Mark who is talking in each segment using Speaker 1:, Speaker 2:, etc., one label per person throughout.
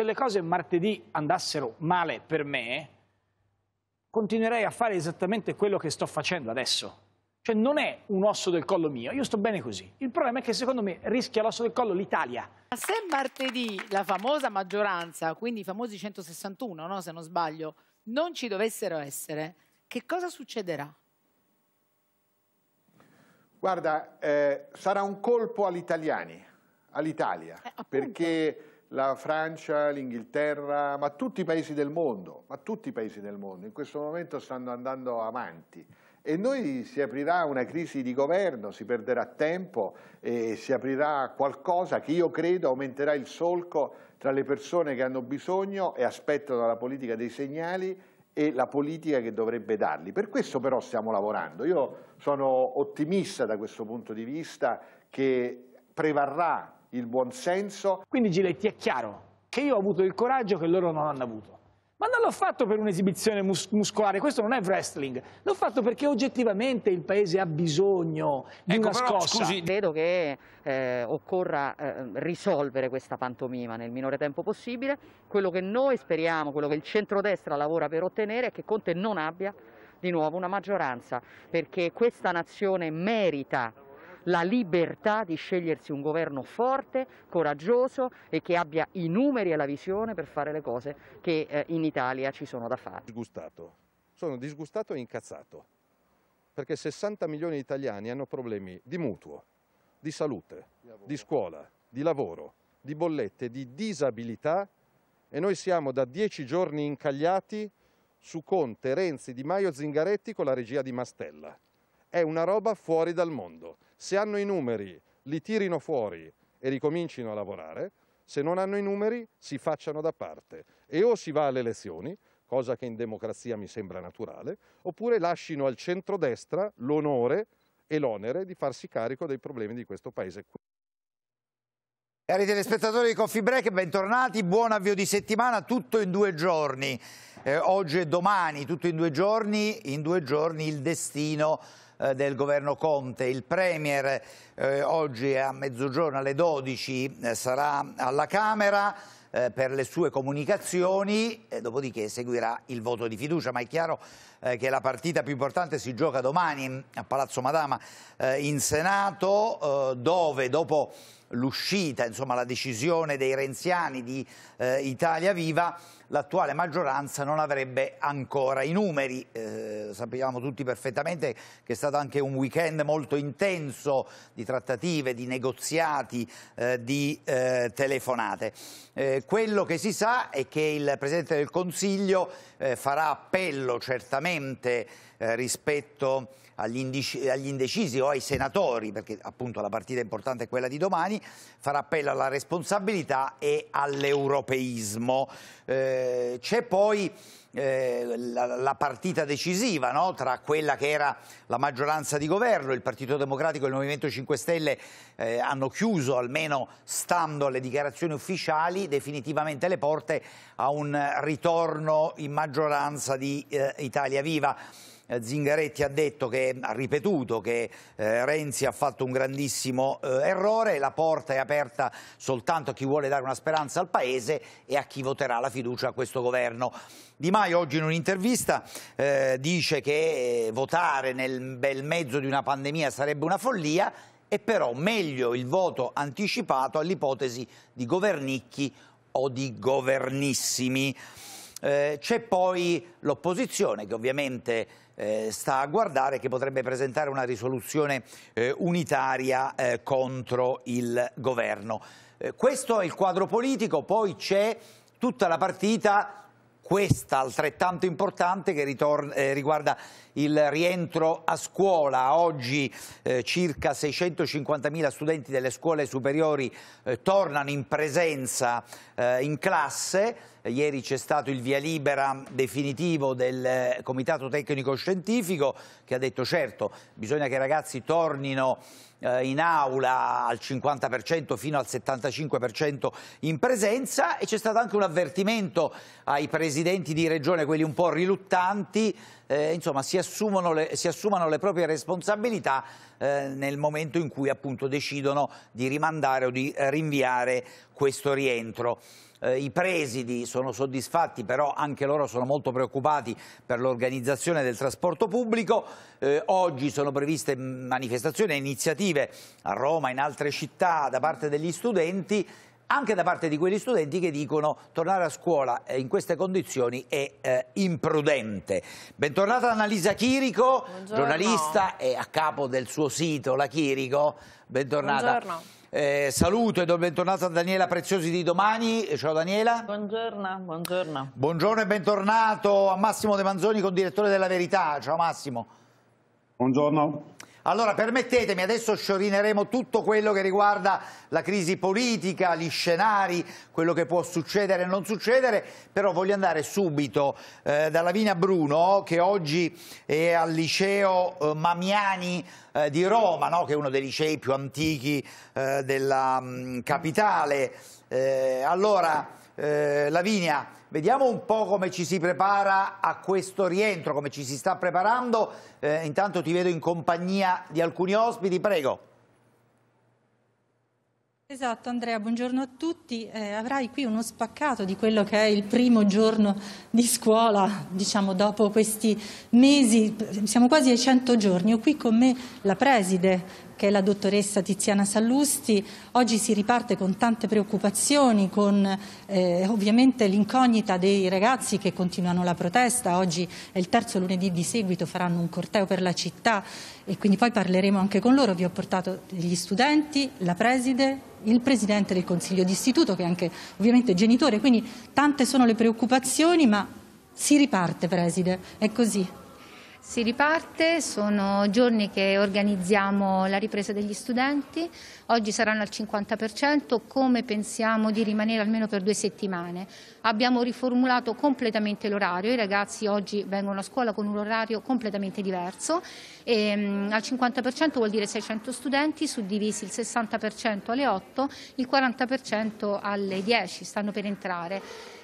Speaker 1: se le cose martedì andassero male per me, continuerei a fare esattamente quello che sto facendo adesso. Cioè non è un osso del collo mio, io sto bene così. Il problema è che secondo me rischia l'osso del collo l'Italia.
Speaker 2: Ma se martedì la famosa maggioranza, quindi i famosi 161, no, se non sbaglio, non ci dovessero essere, che
Speaker 3: cosa succederà? Guarda, eh, sarà un colpo agli italiani, all'Italia, eh, perché la Francia, l'Inghilterra, ma tutti i paesi del mondo, ma tutti i paesi del mondo in questo momento stanno andando avanti e noi si aprirà una crisi di governo, si perderà tempo e si aprirà qualcosa che io credo aumenterà il solco tra le persone che hanno bisogno e aspettano dalla politica dei segnali e la politica che
Speaker 4: dovrebbe darli. Per questo però stiamo lavorando. Io sono ottimista da questo punto di vista che prevarrà il buonsenso. Quindi Giletti è chiaro
Speaker 1: che io ho avuto il coraggio che loro non hanno avuto. Ma non l'ho fatto per un'esibizione mus muscolare, questo non è
Speaker 2: wrestling. L'ho
Speaker 1: fatto perché oggettivamente il paese ha bisogno di ecco, una però, scossa. Scusi.
Speaker 2: Credo che eh, occorra eh, risolvere questa pantomima nel minore tempo possibile. Quello che noi speriamo, quello che il centrodestra lavora per ottenere è che Conte non abbia di nuovo una maggioranza, perché questa nazione merita la libertà di scegliersi un governo forte, coraggioso e che abbia i numeri
Speaker 4: e la visione per fare le cose che eh, in Italia ci sono da fare. Disgustato. Sono disgustato e incazzato perché 60 milioni di italiani hanno problemi di mutuo, di salute, di, di scuola, di lavoro, di bollette, di disabilità e noi siamo da dieci giorni incagliati su Conte, Renzi, Di Maio, Zingaretti con la regia di Mastella. È una roba fuori dal mondo. Se hanno i numeri, li tirino fuori e ricomincino a lavorare. Se non hanno i numeri, si facciano da parte. E o si va alle elezioni, cosa che in democrazia mi sembra naturale, oppure lasciano al centrodestra l'onore e l'onere di farsi carico dei problemi di questo Paese.
Speaker 5: Cari telespettatori di Coffee Break, bentornati, buon avvio di settimana, tutto in due giorni, eh, oggi e domani, tutto in due giorni, in due giorni il destino eh, del governo Conte. Il Premier eh, oggi a mezzogiorno alle 12 eh, sarà alla Camera per le sue comunicazioni, e dopodiché seguirà il voto di fiducia, ma è chiaro che la partita più importante si gioca domani a Palazzo Madama in Senato, dove dopo l'uscita, la decisione dei renziani di Italia Viva, l'attuale maggioranza non avrebbe ancora i numeri. Eh, sappiamo tutti perfettamente che è stato anche un weekend molto intenso di trattative, di negoziati, eh, di eh, telefonate. Eh, quello che si sa è che il Presidente del Consiglio eh, farà appello certamente eh, rispetto agli, indecisi o ai senatori, perché appunto la partita importante è quella di domani, farà appello alla responsabilità e all'europeismo. Eh, eh, c'è poi eh, la, la, partita decisiva no? tra quella che era la maggioranza di governo, il Partito Democratico e il Movimento 5 Stelle eh, hanno chiuso, almeno stando alle dichiarazioni ufficiali, definitivamente le porte a un ritorno in maggioranza di eh, Italia Viva. Eh, Zingaretti ha detto che, ha ripetuto che eh, Renzi ha fatto un grandissimo eh, errore, la porta è aperta soltanto a chi vuole dare una speranza al Paese e a chi voterà la fiducia a questo governo. Di Maio oggi in un'intervista eh, dice che eh, votare nel bel mezzo di una pandemia sarebbe una follia e però meglio il voto anticipato all'ipotesi di governicchi o di governissimi. Eh, c'è poi l'opposizione che ovviamente eh, sta a guardare che potrebbe presentare una risoluzione eh, unitaria eh, contro il governo. Eh, questo è il quadro politico, poi c'è tutta la partita questa altrettanto importante che eh, riguarda il rientro a scuola. Oggi eh, circa 650.000 studenti delle scuole superiori eh, tornano in presenza eh, in classe ieri c'è stato il via libera definitivo del eh, Comitato Tecnico Scientifico che ha detto certo bisogna che i ragazzi tornino eh, in aula al 50% fino al 75% in presenza e c'è stato anche un avvertimento ai presidenti di regione, quelli un po' riluttanti, eh, insomma si, le, si, assumano le proprie responsabilità eh, nel momento in cui appunto decidono di rimandare o di eh, rinviare questo rientro eh, i presidi sono soddisfatti, però anche loro sono molto preoccupati per l'organizzazione del trasporto pubblico. Eh, oggi sono previste manifestazioni e iniziative a Roma e in altre città da parte degli studenti anche da parte di quegli studenti che dicono tornare a scuola eh, in queste condizioni è eh, imprudente. Bentornata Annalisa Chirico, Buongiorno. giornalista e a capo del suo sito La Chirico. Bentornata. Buongiorno. Eh, saluto e do il a Daniela Preziosi di domani. Ciao Daniela.
Speaker 2: Buongiorno, buongiorno.
Speaker 5: Buongiorno e bentornato a Massimo De Manzoni, con direttore della Verità. Ciao Massimo. Buongiorno. Allora permettetemi, adesso sciorineremo tutto quello che riguarda la crisi politica, gli scenari, quello che può succedere e non succedere, però voglio andare subito eh, da Lavinia Bruno che oggi è al liceo eh, Mamiani eh, di Roma, no? che è uno dei licei più antichi eh, della mh, mm, capitale. Eh, allora, eh, Lavinia, vediamo un po' come ci si prepara a questo rientro, come ci si sta preparando. Eh, intanto ti vedo in compagnia di alcuni ospiti, prego.
Speaker 6: Esatto Andrea, buongiorno a tutti. Eh, avrai qui uno spaccato di quello che è il primo giorno di scuola, diciamo dopo questi mesi, siamo quasi ai 100 giorni. Ho qui con me la preside che è la dottoressa Tiziana Sallusti. Oggi si riparte con tante preoccupazioni, con eh, ovviamente l'incognita dei ragazzi che continuano la protesta. Oggi è il terzo lunedì di seguito, faranno un corteo per la città e quindi poi parleremo anche con loro. Vi ho portato gli studenti, la preside, il presidente del consiglio d'istituto che è anche ovviamente genitore, quindi tante sono le preoccupazioni ma si riparte preside, è così. Si riparte, sono giorni che organizziamo la ripresa degli
Speaker 7: studenti, oggi saranno al 50%, come pensiamo di rimanere almeno per due settimane. Abbiamo riformulato completamente l'orario, i ragazzi oggi vengono a scuola con un orario completamente diverso, e, um, al 50% vuol dire 600 studenti suddivisi il 60% alle 8, il 40% alle 10, stanno per entrare.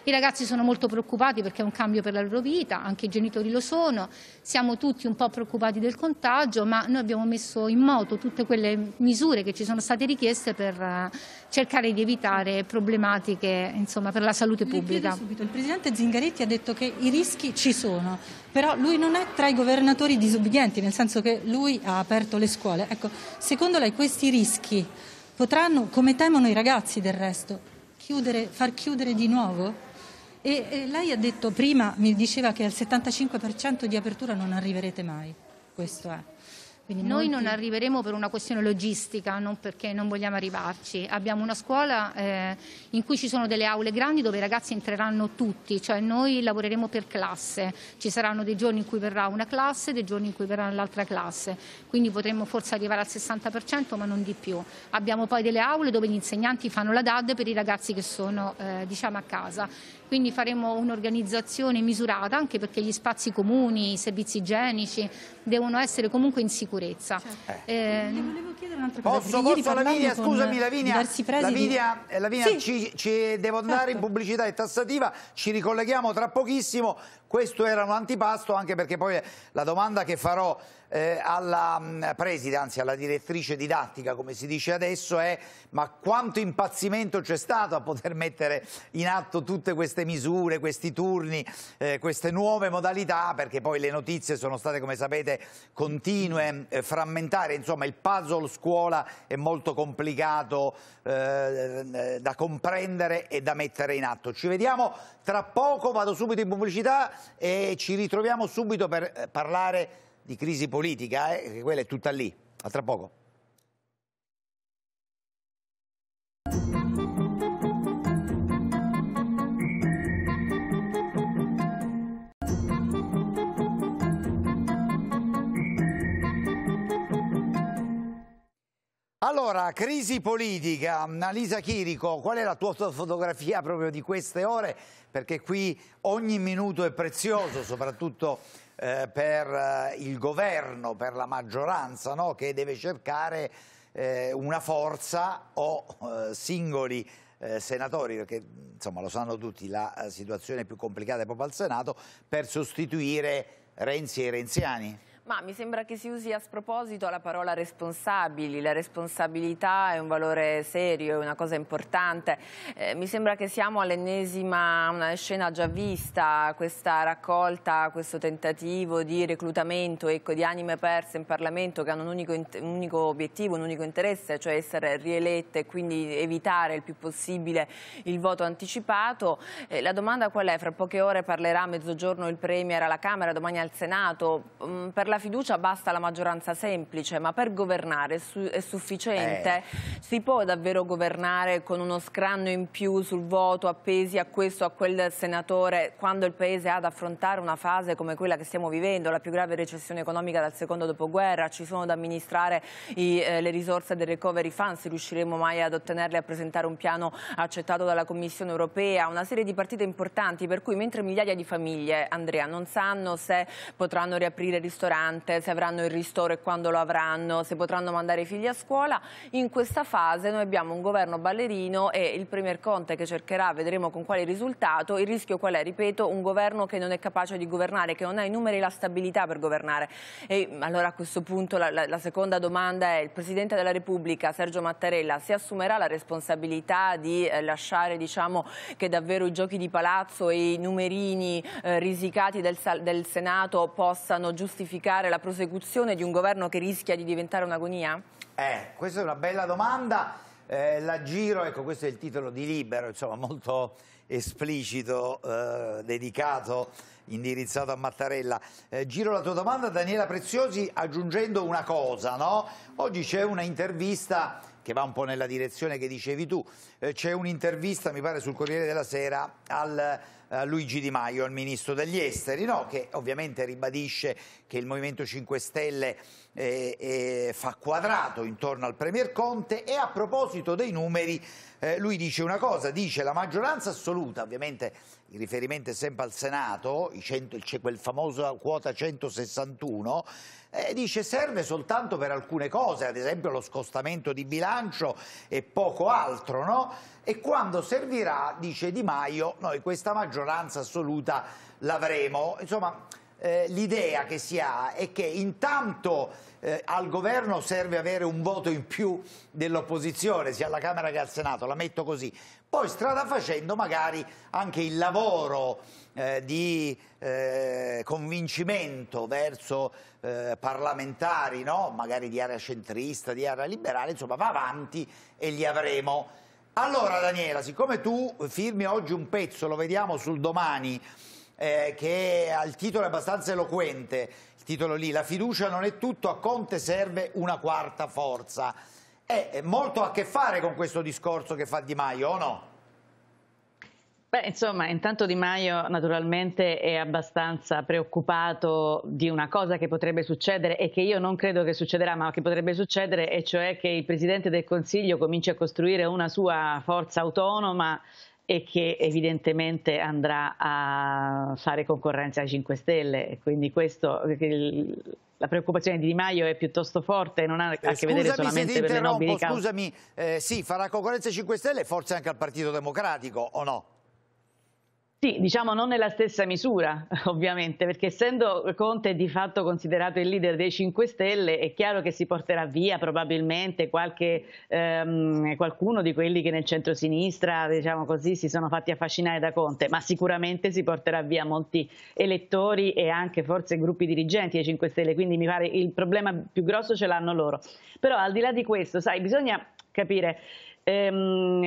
Speaker 7: I ragazzi sono molto preoccupati perché è un cambio per la loro vita, anche i genitori lo sono, siamo tutti un po' preoccupati del contagio, ma noi abbiamo messo in moto tutte quelle misure che ci sono state richieste per eh, cercare di evitare problematiche insomma, per la
Speaker 6: salute pubblica. Subito, il Presidente Zingaretti ha detto che i rischi ci sono, però lui non è tra i governatori disobbedienti, nel senso che lui ha aperto le scuole. Ecco, secondo lei questi rischi potranno, come temono i ragazzi del resto, chiudere, far chiudere di nuovo? E, e lei ha detto prima, mi diceva che al 75% di apertura non arriverete mai, questo è. Quindi Noi molti... non arriveremo per una questione logistica,
Speaker 7: non perché non vogliamo arrivarci. Abbiamo una scuola eh, in cui ci sono delle aule grandi dove i ragazzi entreranno tutti, cioè noi lavoreremo per classe. Ci saranno dei giorni in cui verrà una classe, dei giorni in cui verrà l'altra classe. Quindi potremmo forse arrivare al 60%, ma non di più. Abbiamo poi delle aule dove gli insegnanti fanno la DAD per i ragazzi che sono eh, diciamo a casa. Quindi faremo un'organizzazione misurata anche perché gli spazi comuni, i servizi igienici, devono essere comunque in sicurezza. Certo. Eh. eh. Ehm, volevo chiedere un'altra cosa. Posso, posso Lavinia, scusami Lavinia, Lavinia,
Speaker 5: eh, Lavinia sì. ci, ci, devo andare certo. in pubblicità e tassativa, ci ricolleghiamo tra pochissimo, questo era un antipasto anche perché poi la domanda che farò eh, alla mm, preside, anzi alla direttrice didattica, come si dice adesso, è ma quanto impazzimento c'è stato a poter mettere in atto tutte queste misure, questi turni, eh, queste nuove modalità, perché poi le notizie sono state, come sapete, continue, eh, frammentare, insomma il puzzle scuola è molto complicato eh, eh, da comprendere e da mettere in atto. Ci vediamo tra poco, vado subito in pubblicità e ci ritroviamo subito per eh, parlare di crisi politica, eh, quella è tutta lì. A tra poco. Allora, crisi politica, Annalisa Chirico, qual è la tua fotografia proprio di queste ore? Perché qui ogni minuto è prezioso, soprattutto eh, per eh, il governo, per la maggioranza no? che deve cercare eh, una forza o eh, singoli eh, senatori, perché insomma, lo sanno tutti, la eh, situazione più complicata è proprio al Senato, per sostituire Renzi e i Renziani.
Speaker 8: Ma mi sembra che si usi a sproposito la parola responsabili, la responsabilità è un valore serio, è una cosa importante. Eh, mi sembra che siamo all'ennesima scena già vista, questa raccolta, questo tentativo di reclutamento ecco, di anime perse in Parlamento che hanno un unico, un unico obiettivo, un unico interesse, cioè essere rielette e quindi evitare il più possibile il voto anticipato. Eh, la domanda qual è? Fra poche ore parlerà a mezzogiorno il Premier alla Camera, domani al Senato. Mh, mm, per la la fiducia basta la maggioranza semplice, ma per governare è sufficiente? Eh. Si può davvero governare con uno scranno in più sul voto appesi a questo o a quel senatore quando il Paese ha ad affrontare una fase come quella che stiamo vivendo, la più grave recessione economica dal secondo dopoguerra, ci sono da amministrare i, eh, le risorse del recovery fund, se riusciremo mai ad ottenerle e a presentare un piano accettato dalla Commissione europea, una serie di partite importanti per cui mentre migliaia di famiglie, Andrea, non sanno se potranno riaprire ristoranti, importante, se avranno il ristoro e quando lo avranno, se potranno mandare i figli a scuola. In questa fase noi abbiamo un governo ballerino e il Premier Conte che cercherà, vedremo con quale risultato, il rischio qual è? Ripeto, un governo che non è capace di governare, che non ha i numeri e la stabilità per governare. E mm, allora a questo punto la, la, la seconda domanda è il Presidente della Repubblica, Sergio Mattarella, si assumerà la responsabilità di eh, lasciare diciamo, che davvero i giochi di palazzo e i numerini eh, risicati del, del Senato possano giustificare giudicare la prosecuzione di un governo che rischia di diventare un'agonia? Eh,
Speaker 5: questa è una bella domanda. Eh, la giro, ecco, questo è il titolo di Libero, insomma, molto esplicito, eh, dedicato, indirizzato a Mattarella. Eh, giro la tua domanda, Daniela Preziosi, aggiungendo una cosa, no? Oggi c'è una intervista che va un po' nella direzione che dicevi tu. Eh, C'è un'intervista, mi pare, sul Corriere della Sera al eh, Luigi Di Maio, al ministro degli esteri, no? che ovviamente ribadisce che il Movimento 5 Stelle eh, eh, fa quadrato intorno al Premier Conte e a proposito dei numeri eh, lui dice una cosa, dice la maggioranza assoluta, ovviamente il riferimento è sempre al Senato, c'è quel famoso quota 161, eh, dice serve soltanto per alcune cose, ad esempio lo scostamento di bilancio e poco altro, no? E quando servirà, dice Di Maio, noi questa maggioranza assoluta l'avremo. Insomma, eh, l'idea che si ha è che intanto eh, al governo serve avere un voto in più dell'opposizione, sia alla Camera che al Senato, la metto così. Poi strada facendo magari anche il lavoro eh, di eh, convincimento verso eh, parlamentari, no? magari di area centrista, di area liberale, insomma va avanti e li avremo. Allora Daniela, siccome tu firmi oggi un pezzo, lo vediamo sul domani, eh, che ha il titolo abbastanza eloquente, il titolo lì, la fiducia non è tutto, a Conte serve una quarta forza. È eh, molto a che fare con questo discorso che fa Di Maio, o no?
Speaker 2: Beh, insomma, intanto Di Maio naturalmente è abbastanza preoccupato di una cosa che potrebbe succedere e che io non credo che succederà, ma che potrebbe succedere, e cioè che il Presidente del Consiglio cominci a costruire una sua forza autonoma e che evidentemente andrà a fare concorrenza ai 5 Stelle. quindi questo, il, la preoccupazione di Di Maio è piuttosto forte, non ha a che scusami vedere solamente se per le nobili cause.
Speaker 5: Scusami, eh, sì, farà concorrenza ai 5 Stelle e forse anche al Partito Democratico, o no?
Speaker 2: Sì, diciamo non nella stessa misura, ovviamente, perché essendo Conte di fatto considerato il leader dei 5 Stelle, è chiaro che si porterà via probabilmente qualche, ehm, qualcuno di quelli che nel centro-sinistra, diciamo così, si sono fatti affascinare da Conte, ma sicuramente si porterà via molti elettori e anche forse gruppi dirigenti dei 5 Stelle, quindi mi pare il problema più grosso ce l'hanno loro. Però al di là di questo, sai, bisogna capire ehm,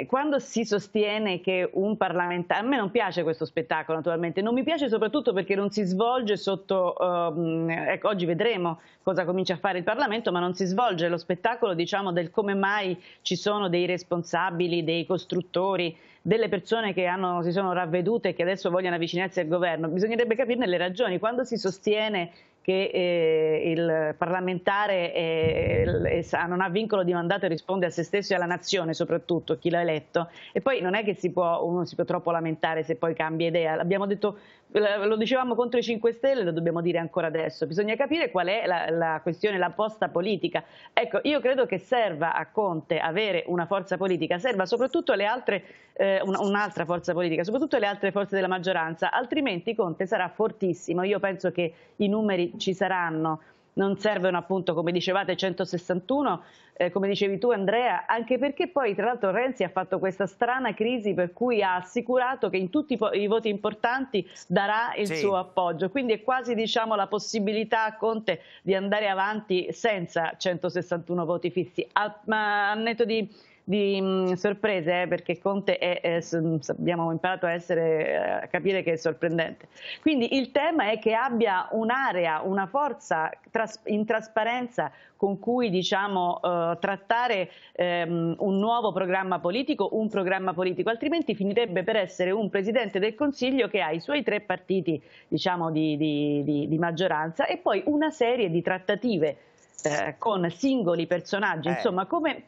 Speaker 2: eh, quando si sostiene che un parlamentare, a me non piace questo spettacolo naturalmente, non mi piace soprattutto perché non si svolge sotto, ehm, ecco, oggi vedremo cosa comincia a fare il Parlamento, ma non si svolge lo spettacolo diciamo del come mai ci sono dei responsabili, dei costruttori, delle persone che hanno, si sono ravvedute e che adesso vogliono avvicinarsi al governo. Bisognerebbe capirne le ragioni. Quando si sostiene che eh, il parlamentare eh, non ha vincolo di mandato e risponde a se stesso e alla nazione, soprattutto chi l'ha eletto. E poi non è che si può, uno si può troppo lamentare se poi cambia idea. L'abbiamo detto eh, lo dicevamo contro i 5 Stelle, lo dobbiamo dire ancora adesso, bisogna capire qual è la, la questione, la posta politica. Ecco, io credo che serva a Conte avere una forza politica, serva soprattutto alle altre, eh, un'altra forza politica, soprattutto alle altre forze della maggioranza, altrimenti Conte sarà fortissimo. Io penso che i numeri ci saranno, non servono appunto come dicevate 161 eh, come dicevi tu Andrea anche perché poi tra l'altro Renzi ha fatto questa strana crisi per cui ha assicurato che in tutti i, voti importanti darà il sì. suo appoggio quindi è quasi diciamo la possibilità a Conte di andare avanti senza 161 voti fissi al, ma, al netto di di mh, mm, sorprese eh, perché Conte è, è, abbiamo imparato a, essere, eh, a capire che è sorprendente. Quindi il tema è che abbia un'area, una forza tras in trasparenza con cui diciamo, eh, trattare ehm, un nuovo programma politico, un programma politico, altrimenti finirebbe per essere un Presidente del Consiglio che ha i suoi tre partiti diciamo, di, di, di, di maggioranza e poi una serie di trattative eh, con singoli personaggi, eh. insomma come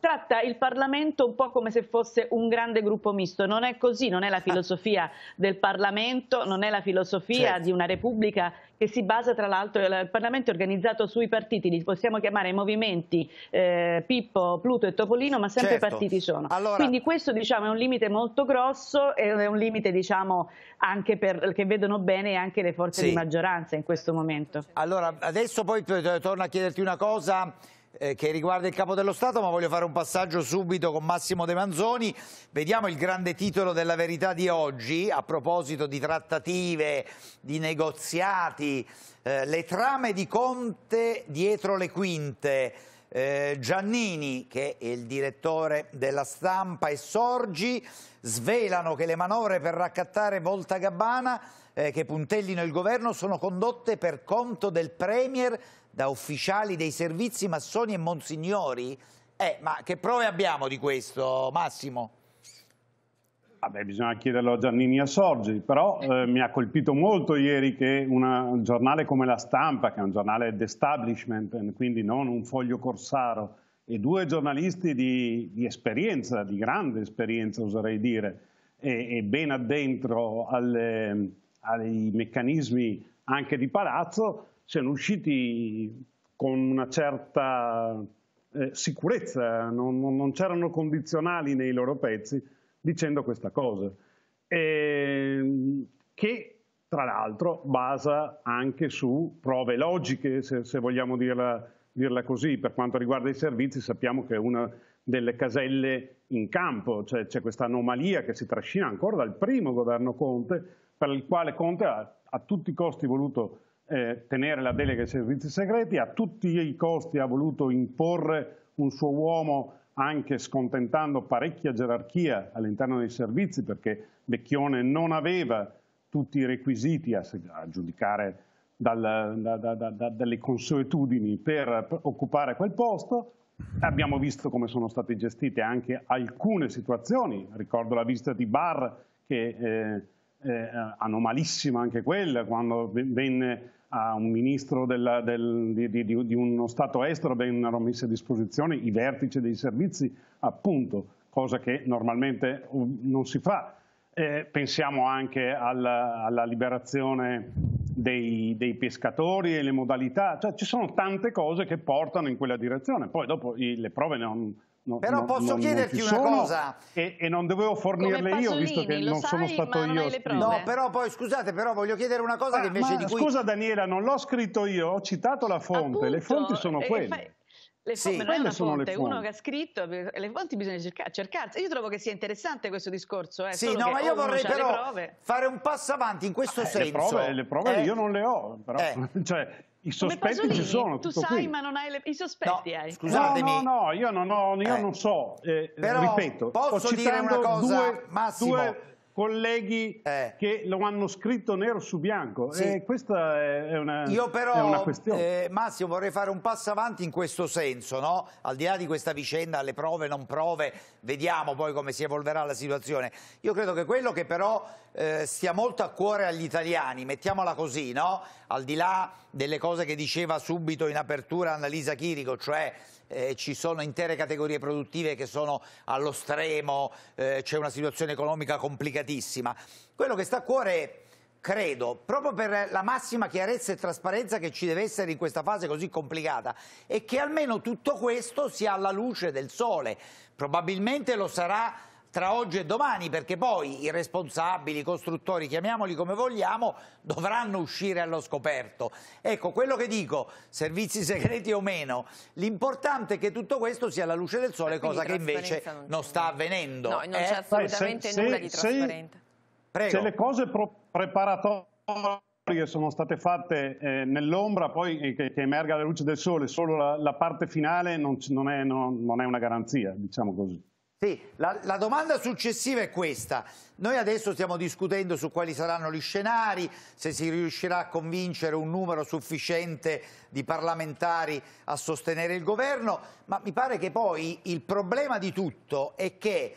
Speaker 2: tratta il Parlamento un po' come se fosse un grande gruppo misto, non è così, non è la ah. filosofia del Parlamento, non è la filosofia certo. di una Repubblica che si basa tra l'altro, il Parlamento è organizzato sui partiti, li possiamo chiamare movimenti eh, Pippo, Pluto e Topolino, ma sempre certo. partiti sono. Allora... Quindi questo diciamo, è un limite molto grosso, e è un limite diciamo, per, che vedono bene anche le forze sì. di maggioranza in questo
Speaker 5: momento. Allora, adesso poi eh, torno a chiederti una cosa eh, che riguarda il Capo dello Stato, ma voglio fare un passaggio subito con Massimo De Manzoni. Vediamo il grande titolo della verità di oggi, a proposito di trattative, di negoziati, eh, le trame di Conte dietro le quinte. Eh, Giannini, che è il direttore della stampa, e Sorgi svelano che le manovre per raccattare Volta Gabbana eh, che puntellino il governo sono condotte per conto del Premier da ufficiali dei servizi massoni e monsignori? Eh, ma che prove abbiamo di questo, Massimo?
Speaker 9: Vabbè, bisogna chiederlo a Giannini a Sorgi, però eh. eh, mi ha colpito molto ieri che una, un giornale come La Stampa, che è un giornale d'establishment, quindi non un foglio corsaro, e due giornalisti di, di esperienza, di grande esperienza oserei dire, e, e ben addentro alle, ai meccanismi anche di palazzo, siano usciti con una certa eh, sicurezza, non, non, non c'erano condizionali nei loro pezzi dicendo questa cosa, e, che tra l'altro basa anche su prove logiche, se, se vogliamo dirla, dirla, così, per quanto riguarda i servizi sappiamo che è una delle caselle in campo, cioè c'è questa anomalia che si trascina ancora dal primo governo Conte, per il quale Conte ha a tutti i costi voluto eh, tenere la delega ai servizi segreti, a tutti i costi ha voluto imporre un suo uomo anche scontentando parecchia gerarchia all'interno dei servizi perché Vecchione non aveva tutti i requisiti a, a giudicare dal, da, da, da, dalle consuetudini per, per occupare quel posto. Abbiamo visto come sono state gestite anche alcune situazioni, ricordo la visita di Barr che eh, eh, eh anomalissima anche quella, quando venne a un ministro della, del, di, di, di, uno Stato estero vennero messi a disposizione i vertici dei servizi, appunto, cosa che normalmente uh, non si fa. Eh, pensiamo anche alla, alla liberazione dei, dei, pescatori e le modalità, cioè ci sono tante cose che portano in quella direzione, poi dopo i, le prove non, No, Però posso non, chiederti non una cosa. E, e, non dovevo fornirle io, visto che non sai, sono stato io. No,
Speaker 5: però poi scusate, però voglio chiedere una cosa ah, che invece ma, di cui...
Speaker 9: Scusa Daniela, non l'ho scritto io, ho citato la fonte, Appunto, le fonti sono quelle.
Speaker 5: Le fonti, sì, non è una fonte, uno che ha
Speaker 2: scritto, le fonti bisogna cercare, cercarsi. Io trovo che sia interessante questo discorso. Eh, sì, no, ma io vorrei
Speaker 5: però fare un passo avanti in questo eh, senso. Le prove, le prove eh. io non le ho, però, eh.
Speaker 9: cioè, i sospetti Pasolini, ci sono. Tu sai, qui. ma
Speaker 2: non hai le... i sospetti. No, hai. Scusatemi. No, no,
Speaker 9: no, io non, ho, io eh. non so. Eh, Però ripeto, posso dire una cosa, due, Massimo? Due
Speaker 5: colleghi eh. che lo hanno scritto nero su bianco. Sì. E eh, questa è una, Io però, è una questione. Eh, Massimo, vorrei fare un passo avanti in questo senso, no? al di là di questa vicenda, le prove, non prove, vediamo poi come si evolverà la situazione. Io credo che quello che però eh, stia molto a cuore agli italiani, mettiamola così, no? al di là delle cose che diceva subito in apertura Annalisa Chirico, cioè eh, ci sono intere categorie produttive che sono allo stremo, eh, c'è una situazione economica complicatissima. Quello che sta a cuore credo, proprio per la massima chiarezza e trasparenza che ci deve essere in questa fase così complicata, è che almeno tutto questo sia alla luce del sole. Probabilmente lo sarà tra oggi e domani perché poi i responsabili, i costruttori, chiamiamoli come vogliamo, dovranno uscire allo scoperto. Ecco, quello che dico, servizi segreti o meno, l'importante è che tutto questo sia alla luce del sole, eh, cosa che invece non, non sta avvenendo. No, non eh? c'è assolutamente se, nulla se, di trasparente. Se, se
Speaker 9: le cose preparatorie sono state fatte eh, nell'ombra, poi eh, che, che, emerga alla luce del sole, solo la, la parte finale non, non, è, non, non è una garanzia, diciamo così.
Speaker 5: Sì, la, la, domanda successiva è questa. Noi adesso stiamo discutendo su quali saranno gli scenari, se si riuscirà a convincere un numero sufficiente di parlamentari a sostenere il governo, ma mi pare che poi il problema di tutto è che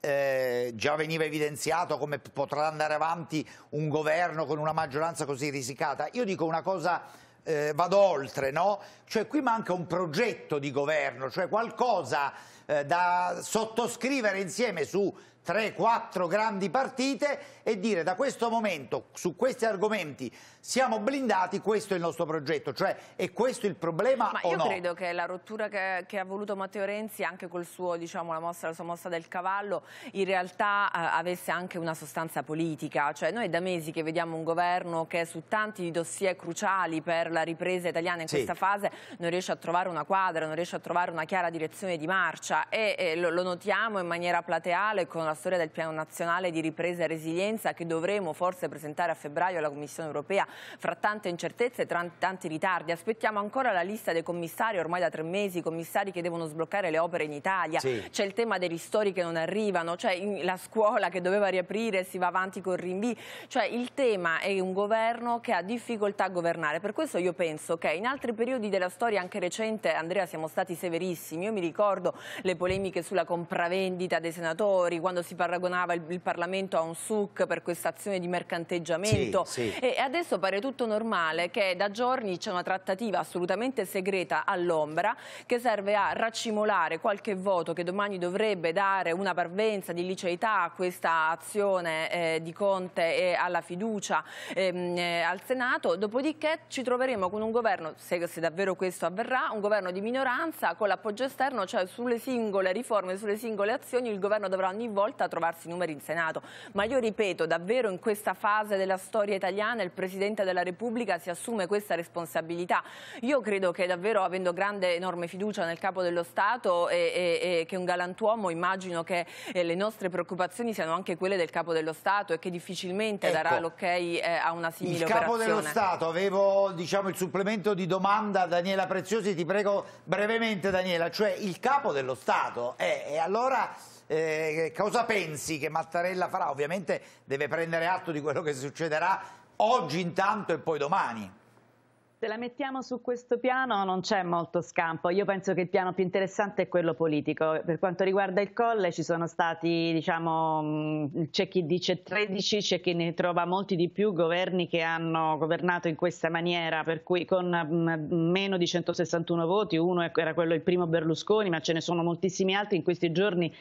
Speaker 5: eh, già veniva evidenziato come potrà andare avanti un governo con una maggioranza così risicata. Io dico una cosa eh, vado oltre, no? Cioè qui manca un progetto di governo, cioè qualcosa eh, da sottoscrivere insieme su 3-4 grandi partite e dire da questo momento su questi argomenti siamo blindati, questo è il nostro progetto, cioè è questo il problema Ma io no? credo
Speaker 8: che la rottura che, che, ha voluto Matteo Renzi, anche col suo, diciamo, la, mossa, la sua mossa del cavallo, in realtà eh, avesse anche una sostanza politica, cioè noi da mesi che vediamo un governo che su tanti dossier cruciali per la ripresa italiana in sì. questa fase non riesce a trovare una quadra, non riesce a trovare una chiara direzione di marcia e, e lo, lo notiamo in maniera plateale con la storia del piano nazionale di ripresa e resilienza che dovremo forse presentare a febbraio alla Commissione europea fra tante incertezze e tanti ritardi. Aspettiamo ancora la lista dei commissari, ormai da tre mesi, i commissari che devono sbloccare le opere in Italia. Sì. C'è il tema dei ristori che non arrivano, c'è cioè la scuola che doveva riaprire, si va avanti con rinvii. Cioè il tema è un governo che ha difficoltà a governare. Per questo io penso che in altri periodi della storia, anche recente, Andrea, siamo stati severissimi. Io mi ricordo le polemiche sulla compravendita dei senatori, quando si paragonava il, il Parlamento a un SUC per questa azione di mercanteggiamento. Sì, sì. E adesso appare tutto normale che da giorni c'è una trattativa assolutamente segreta all'ombra che serve a raccimolare qualche voto che domani dovrebbe dare una parvenza di liceità a questa azione eh, di Conte e alla fiducia ehm, eh, al Senato, dopodiché ci troveremo con un governo, se, se davvero questo avverrà, un governo di minoranza con l'appoggio esterno, cioè sulle singole riforme, sulle singole azioni il governo dovrà ogni volta trovarsi i numeri in Senato. Ma io ripeto, davvero in questa fase della storia italiana il Presidente Presidente della Repubblica si assume questa responsabilità. Io credo che davvero avendo grande, enorme fiducia nel Capo dello Stato e, e, e che un galantuomo, immagino che eh, le nostre preoccupazioni siano anche quelle del Capo dello Stato e che difficilmente ecco, darà l'ok eh, a una simile il operazione. Il Capo dello
Speaker 5: Stato, avevo diciamo, il supplemento di domanda Daniela Preziosi, ti prego brevemente Daniela, cioè il Capo dello Stato è, eh, e allora... Eh, cosa pensi che Mattarella farà? Ovviamente deve prendere atto di quello che succederà oggi intanto e poi domani. Se
Speaker 2: la mettiamo su questo piano non c'è molto scampo, io penso che il piano più interessante è quello politico, per quanto riguarda il colle ci sono stati, diciamo, mm, c'è chi dice 13, c'è chi ne trova molti di più, governi che hanno governato in questa maniera, per cui con mm, meno di 161 voti, uno era quello il primo Berlusconi, ma ce ne sono moltissimi altri in questi giorni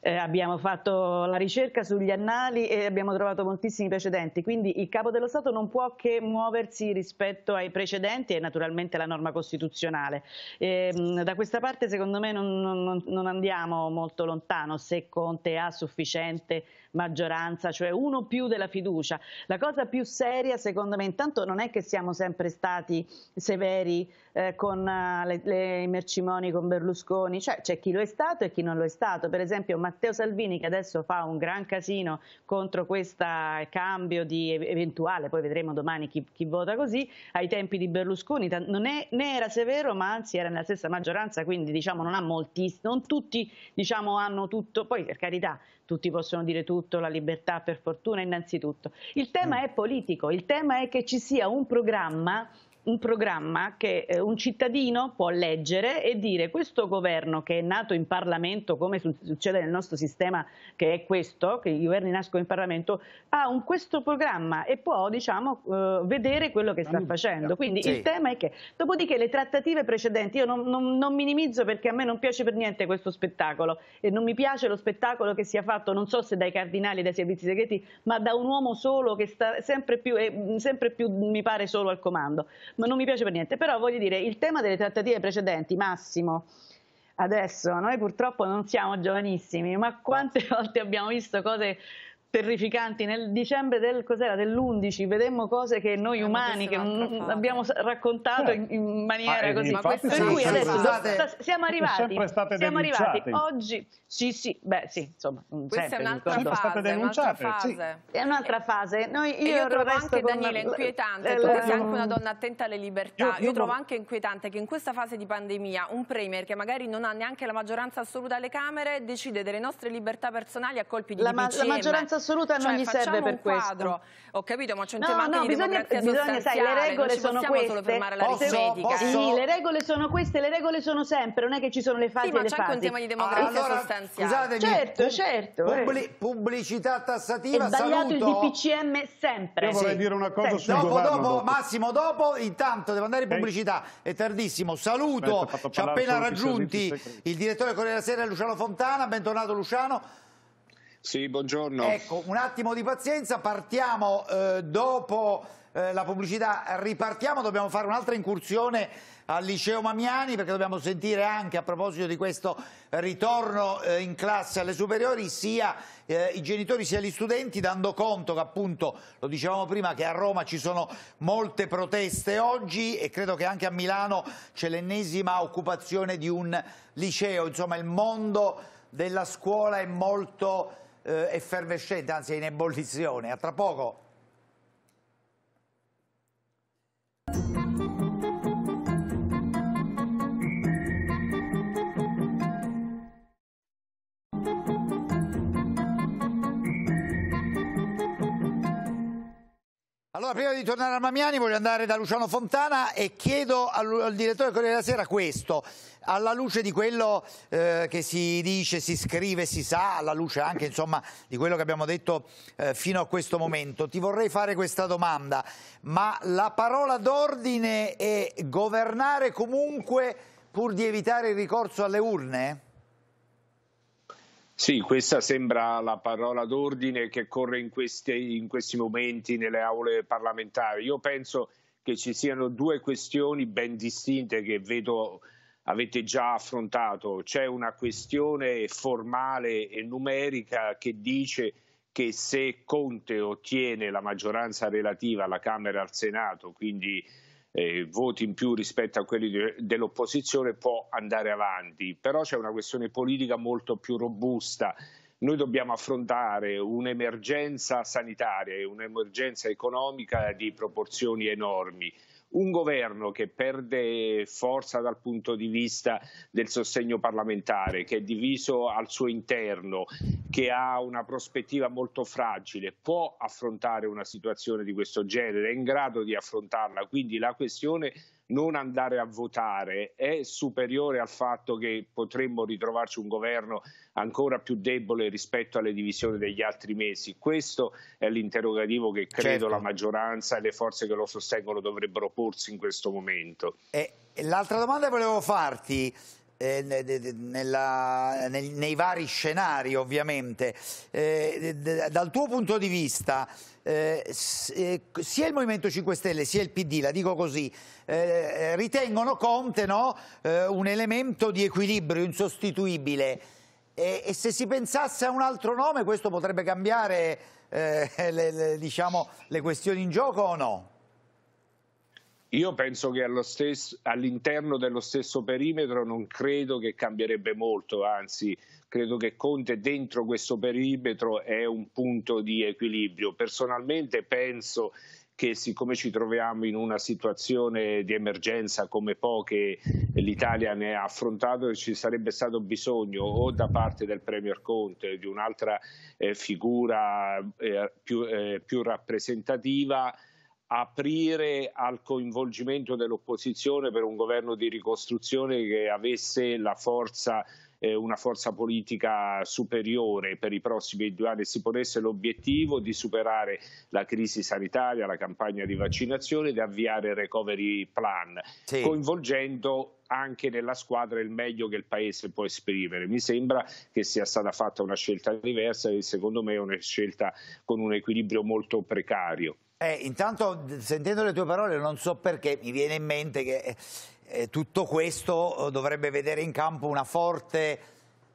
Speaker 2: eh, abbiamo fatto la ricerca sugli annali e abbiamo trovato moltissimi precedenti, quindi il Capo dello Stato non può che muoversi rispetto ai precedenti e naturalmente la norma costituzionale. E, ehm, da questa parte secondo me non, non, non andiamo molto lontano se Conte ha sufficiente maggioranza, cioè uno più della fiducia. La cosa più seria secondo me intanto non è che siamo sempre stati severi eh, con eh, le, le, i mercimoni con Berlusconi, cioè c'è chi lo è stato e chi non lo è stato. Per esempio Matteo Salvini che adesso fa un gran casino contro questo cambio di eventuale, poi vedremo domani chi, chi vota così, ai tempi di Berlusconi non è, ne era severo ma anzi era nella stessa maggioranza quindi diciamo non ha molti, non tutti diciamo hanno tutto, poi per carità tutti possono dire tutto, la libertà per fortuna innanzitutto. Il tema mm. è politico, il tema è che ci sia un programma un programma che eh, un cittadino può leggere e dire questo governo che è nato in Parlamento, come succede nel nostro sistema che è questo, che i governi nascono in Parlamento, ha un, questo programma e può diciamo, eh, vedere quello che sta facendo. Quindi sì. il tema è che, dopodiché le trattative precedenti, io non, non, non, minimizzo perché a me non piace per niente questo spettacolo e non mi piace lo spettacolo che sia fatto, non so se dai cardinali dai servizi segreti, ma da un uomo solo che sta sempre più, sempre più mi pare solo al comando ma non mi piace per niente. Però voglio dire, il tema delle trattative precedenti, Massimo, adesso noi purtroppo non siamo giovanissimi, ma quante volte abbiamo visto cose terrificanti. Nel dicembre del, cos'era dell'11 vedemmo cose che noi umani che abbiamo raccontato in, in maniera ah, così. Ma Per cui adesso state, siamo arrivati. Siamo arrivati oggi. Sì, sì, beh, sì, insomma. Mm, questa sempre, è un'altra fase. È un'altra fase. Sì. È
Speaker 8: un'altra fase. Noi, io, io trovo anche Daniele con... inquietante, eh, tu eh, sei anche una donna attenta alle libertà. Io, io, io trovo anche inquietante che in questa fase di pandemia un premier che magari non ha neanche la maggioranza assoluta alle Camere decide delle nostre libertà personali a colpi di la, ma, la maggioranza assoluta cioè, non gli serve per questo. Ho capito, ma c'è un no, tema no, di bisogna, bisogna sai, le regole sono queste.
Speaker 2: Posso, posso? Sì, le regole sono queste, le regole sono sempre, non è che ci sono le fasi sì, ma c'è anche un tema di
Speaker 5: democrazia allora, sostanziale. Scusatemi, certo, certo. Eh. Pubblic Pubblicità tassativa, È sbagliato saluto. il DPCM sempre. Io vorrei sì. dire una cosa sì. sul dopo, governo. Dopo, Massimo, dopo, intanto devo andare in pubblicità, è tardissimo. Saluto, ci ha appena raggiunti il direttore Corriere della Sera Luciano Fontana, bentornato Luciano. Sì, buongiorno. Ecco, un attimo di pazienza, partiamo eh, dopo eh, la pubblicità, ripartiamo, dobbiamo fare un'altra incursione al Liceo Mamiani perché dobbiamo sentire anche a proposito di questo ritorno eh, in classe alle superiori sia eh, i genitori sia gli studenti dando conto che appunto, lo dicevamo prima, che a Roma ci sono molte proteste oggi e credo che anche a Milano c'è l'ennesima occupazione di un liceo, insomma il mondo della scuola è molto eh, effervescente, anzi è in ebollizione. A tra poco. Allora, prima di tornare a Mamiani, voglio andare da Luciano Fontana e chiedo al, al direttore Corriere della Sera questo. Alla luce di quello eh, che si dice, si scrive, si sa, alla luce anche insomma, di quello che abbiamo detto eh, fino a questo momento, ti vorrei fare questa domanda. Ma la parola d'ordine è governare comunque pur di evitare il ricorso alle urne?
Speaker 3: Sì, questa sembra la parola d'ordine che corre in questi, in questi momenti nelle aule parlamentari. Io penso che ci siano due questioni ben distinte che vedo avete già affrontato. C'è una questione formale e numerica che dice che se Conte ottiene la maggioranza relativa alla Camera e al Senato, quindi eh, voti in più rispetto a quelli de dell'opposizione può andare avanti, però c'è una questione politica molto più robusta. Noi dobbiamo affrontare un'emergenza sanitaria e un'emergenza economica di proporzioni enormi un governo che perde forza dal punto di vista del sostegno parlamentare, che è diviso al suo interno, che ha una prospettiva molto fragile, può affrontare una situazione di questo genere, è in grado di affrontarla. Quindi la questione non andare a votare è superiore al fatto che potremmo ritrovarci un governo ancora più debole rispetto alle divisioni degli altri mesi. Questo è l'interrogativo che credo certo. la maggioranza e le forze che lo sostengono dovrebbero porsi in questo
Speaker 5: momento. E l'altra domanda che volevo farti eh, nella, nei, nei, vari scenari ovviamente. Eh, dal tuo punto di vista, eh, eh sia il Movimento 5 Stelle sia il PD, la dico così, eh, ritengono Conte no? Eh, un elemento di equilibrio insostituibile e, e, se si pensasse a un altro nome questo potrebbe cambiare le, le, diciamo, le questioni in gioco o no?
Speaker 3: Io penso che stesso, all'interno dello stesso perimetro non credo che cambierebbe molto, anzi credo che Conte dentro questo perimetro è un punto di equilibrio. Personalmente penso che siccome ci troviamo in una situazione di emergenza come poche l'Italia ne ha affrontato, ci sarebbe stato bisogno o da parte del Premier Conte o di un'altra eh, figura eh, più, eh, più rappresentativa aprire al coinvolgimento dell'opposizione per un governo di ricostruzione che avesse la forza eh, una forza politica superiore per i prossimi due anni si ponesse l'obiettivo di superare la crisi sanitaria, la campagna di vaccinazione ed avviare il recovery plan, sì. coinvolgendo anche nella squadra il meglio che il Paese può esprimere. Mi sembra che sia stata fatta una scelta diversa e secondo me è una scelta con un equilibrio molto precario.
Speaker 5: Eh, intanto, sentendo le tue parole, non so perché, mi viene in mente che eh, eh tutto questo eh, dovrebbe vedere in campo una forte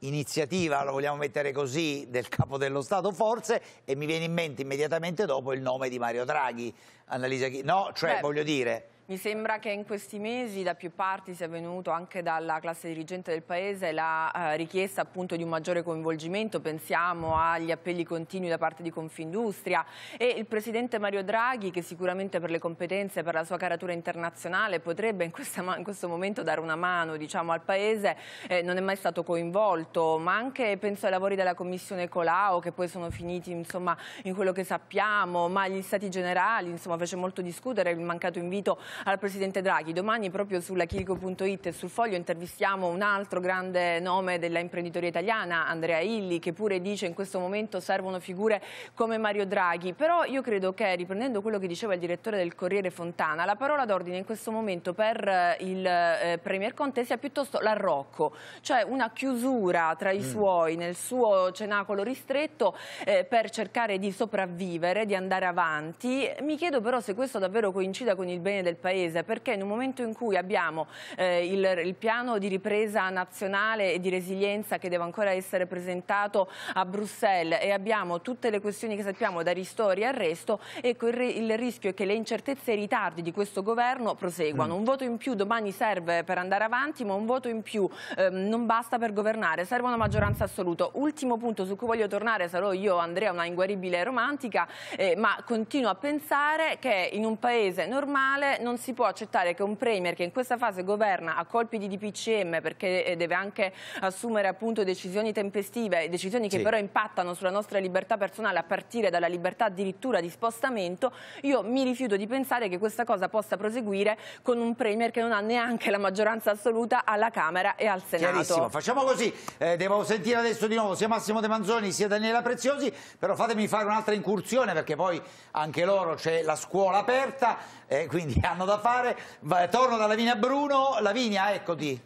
Speaker 5: iniziativa, lo vogliamo mettere così, del capo dello Stato forse, e mi viene in mente immediatamente dopo il nome di Mario Draghi, Annalisa Chi. No, cioè, Beh. voglio dire...
Speaker 8: Mi sembra che in questi mesi da più parti sia venuto anche dalla classe dirigente del Paese la eh, richiesta appunto di un maggiore coinvolgimento, pensiamo agli appelli continui da parte di Confindustria e il Presidente Mario Draghi che sicuramente per le competenze e per la sua caratura internazionale potrebbe in, questa, in questo momento dare una mano diciamo, al Paese, eh, non è mai stato coinvolto, ma anche penso ai lavori della Commissione Colau che poi sono finiti insomma, in quello che sappiamo, ma gli Stati Generali insomma, fece molto discutere il mancato invito al Presidente Draghi. Domani proprio sulla Chirico.it e sul foglio intervistiamo un altro grande nome dell'imprenditoria italiana, Andrea Illi, che pure dice in questo momento servono figure come Mario Draghi. Però io credo che, riprendendo quello che diceva il direttore del Corriere Fontana, la parola d'ordine in questo momento per eh, il eh, Premier Conte sia piuttosto l'arrocco, cioè una chiusura tra i mm. suoi nel suo cenacolo ristretto eh, per cercare di sopravvivere, di andare avanti. Mi chiedo però se questo davvero coincida con il bene del Paese Paese, perché in un momento in cui abbiamo eh, il, il, piano di ripresa nazionale e di resilienza che deve ancora essere presentato a Bruxelles e abbiamo tutte le questioni che sappiamo da ristori al resto, ecco il, il rischio è che le incertezze e i ritardi di questo governo proseguano. Mm. Un voto in più domani serve per andare avanti, ma un voto in più eh, non basta per governare, serve una maggioranza assoluta. Ultimo punto su cui voglio tornare, sarò io Andrea una inguaribile romantica, eh, ma continuo a pensare che in un paese normale non non si può accettare che un Premier che in questa fase governa a colpi di DPCM perché eh, deve anche assumere appunto decisioni tempestive, decisioni che sì. però impattano sulla nostra libertà personale a partire dalla libertà addirittura di spostamento, io mi rifiuto di pensare che questa cosa possa proseguire con un Premier che non ha neanche la maggioranza assoluta alla Camera e al Senato. Chiarissimo,
Speaker 5: facciamo così, eh, devo sentire adesso di nuovo sia Massimo De Manzoni sia Daniela Preziosi, però fatemi fare un'altra incursione perché poi anche loro c'è la scuola aperta, eh, quindi hanno hanno da fare. Va, torno da Lavinia Bruno. Lavinia, eccoti.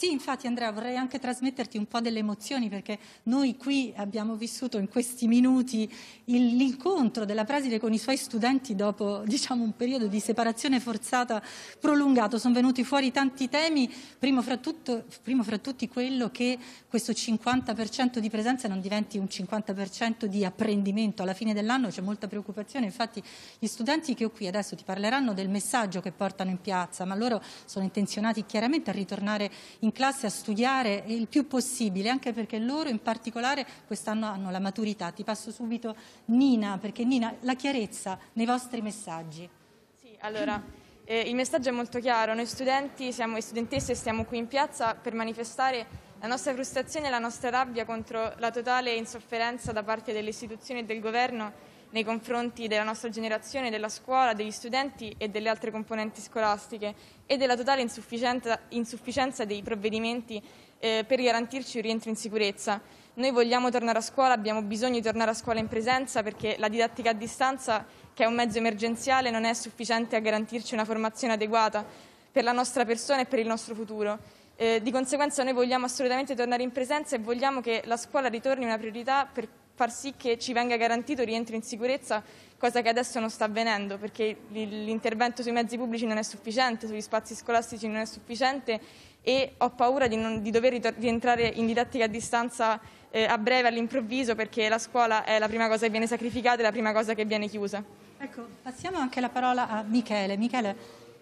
Speaker 6: Sì, infatti Andrea vorrei anche trasmetterti un po' delle emozioni perché noi qui abbiamo vissuto in questi minuti l'incontro della preside con i suoi studenti dopo diciamo, un periodo di separazione forzata prolungato. Sono venuti fuori tanti temi, primo fra, tutto, primo fra tutti quello che questo 50% di presenza non diventi un 50% di apprendimento. Alla fine dell'anno c'è molta preoccupazione, infatti gli studenti che ho qui adesso ti parleranno del messaggio che portano in piazza, ma loro sono intenzionati chiaramente a ritornare in in classe a studiare il più possibile, anche perché loro in particolare quest'anno hanno la maturità. Ti passo subito Nina, perché Nina, la chiarezza nei vostri messaggi.
Speaker 10: Sì, allora... Eh, il messaggio è molto chiaro, noi studenti siamo e studentesse stiamo qui in piazza per manifestare la nostra frustrazione e la nostra rabbia contro la totale insofferenza da parte delle istituzioni e del governo nei confronti della nostra generazione, della scuola, degli studenti e delle altre componenti scolastiche e della totale insufficienza, insufficienza dei provvedimenti eh, per garantirci un rientro in sicurezza. Noi vogliamo tornare a scuola, abbiamo bisogno di tornare a scuola in presenza perché la didattica a distanza, che è un mezzo emergenziale, non è sufficiente a garantirci una formazione adeguata per la nostra persona e per il nostro futuro. Eh, di conseguenza noi vogliamo assolutamente tornare in presenza e vogliamo che la scuola ritorni una priorità per far sì che ci venga garantito rientro in sicurezza, cosa che adesso non sta avvenendo perché l'intervento sui mezzi pubblici non è sufficiente, sugli spazi scolastici non è sufficiente e ho paura di, non, di dover rientrare in didattica a distanza eh, a breve all'improvviso perché la scuola è la prima cosa che viene sacrificata e la prima cosa che viene chiusa. Ecco,
Speaker 6: passiamo anche la parola a Michele. Michele,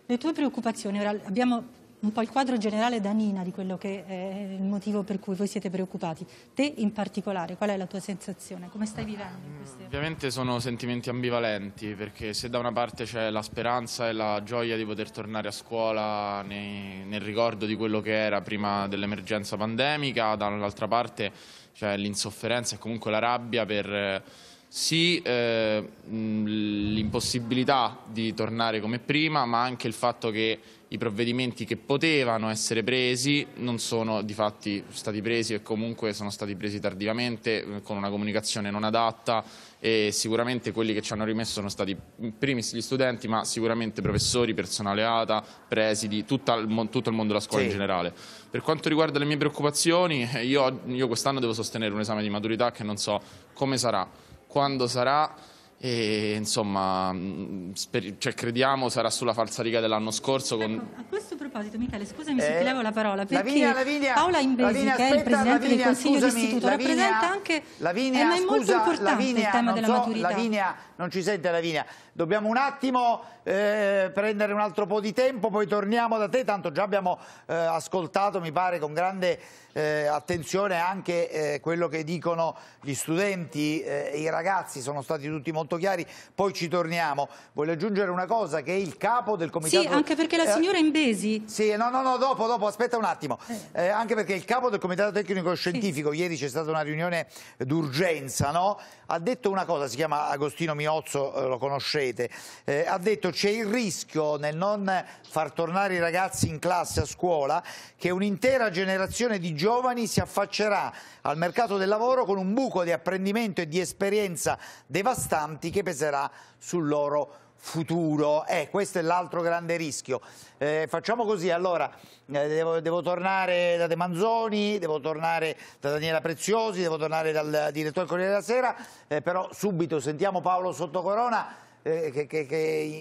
Speaker 6: le tue preoccupazioni, ora abbiamo un po' il quadro generale da Nina di quello che è il motivo per cui voi siete preoccupati. Te in particolare, qual è la tua sensazione? Come stai vivendo queste... Mm,
Speaker 4: ovviamente sono sentimenti ambivalenti perché se da una parte c'è la speranza e la gioia di poter tornare a scuola nei, nel ricordo di quello che era prima dell'emergenza pandemica, dall'altra parte c'è l'insofferenza e comunque la rabbia per eh, sì eh, mm, l'impossibilità di tornare come prima, ma anche il fatto che i provvedimenti che potevano essere presi non sono di fatti stati presi e comunque sono stati presi tardivamente eh, con una comunicazione non adatta e sicuramente quelli che ci hanno rimesso sono stati in primis gli studenti ma sicuramente professori, personale ATA, presidi, tutto il, mondo della scuola sì. in generale. Per quanto riguarda le mie preoccupazioni eh, io, io quest'anno devo sostenere un esame di maturità che non so come sarà, quando sarà e insomma mm, cioè, crediamo sarà sulla
Speaker 6: falsariga dell'anno scorso con... ecco, a questo proposito Michele scusami eh, se ti levo la parola perché Lavinia, Lavinia, Paola Imbesi Lavinia, aspetta, che è il presidente Lavinia, del consiglio scusami, d'istituto rappresenta anche Lavinia, eh, ma è scusa, molto importante il
Speaker 5: tema della so, maturità Lavinia non ci sente la linea. Dobbiamo un attimo eh, prendere un altro po' di tempo, poi torniamo da te, tanto già abbiamo eh, ascoltato, mi pare, con grande eh, attenzione anche eh, quello che dicono gli studenti eh, e i ragazzi, sono stati tutti molto chiari, poi ci torniamo. Voglio aggiungere una cosa che il capo del comitato... Sì, anche perché la eh, signora Imbesi... Sì, no, no, no, dopo, dopo, aspetta un attimo. anche perché il capo del comitato tecnico scientifico, sì. ieri c'è stata una riunione d'urgenza, no? Ha detto una cosa, si chiama Agostino Mio Miozzo eh, lo conoscete, eh, ha detto c'è il rischio nel non far tornare i ragazzi in classe a scuola che un'intera generazione di giovani si affaccerà al mercato del lavoro con un buco di apprendimento e di esperienza devastanti che peserà sul loro futuro futuro. Eh, questo è l'altro grande rischio. Eh, facciamo così, allora, eh, devo, devo, tornare da De Manzoni, devo tornare da Daniela Preziosi, devo tornare dal direttore Corriere della Sera, eh, però subito sentiamo Paolo Sottocorona. Eh, che, che, che,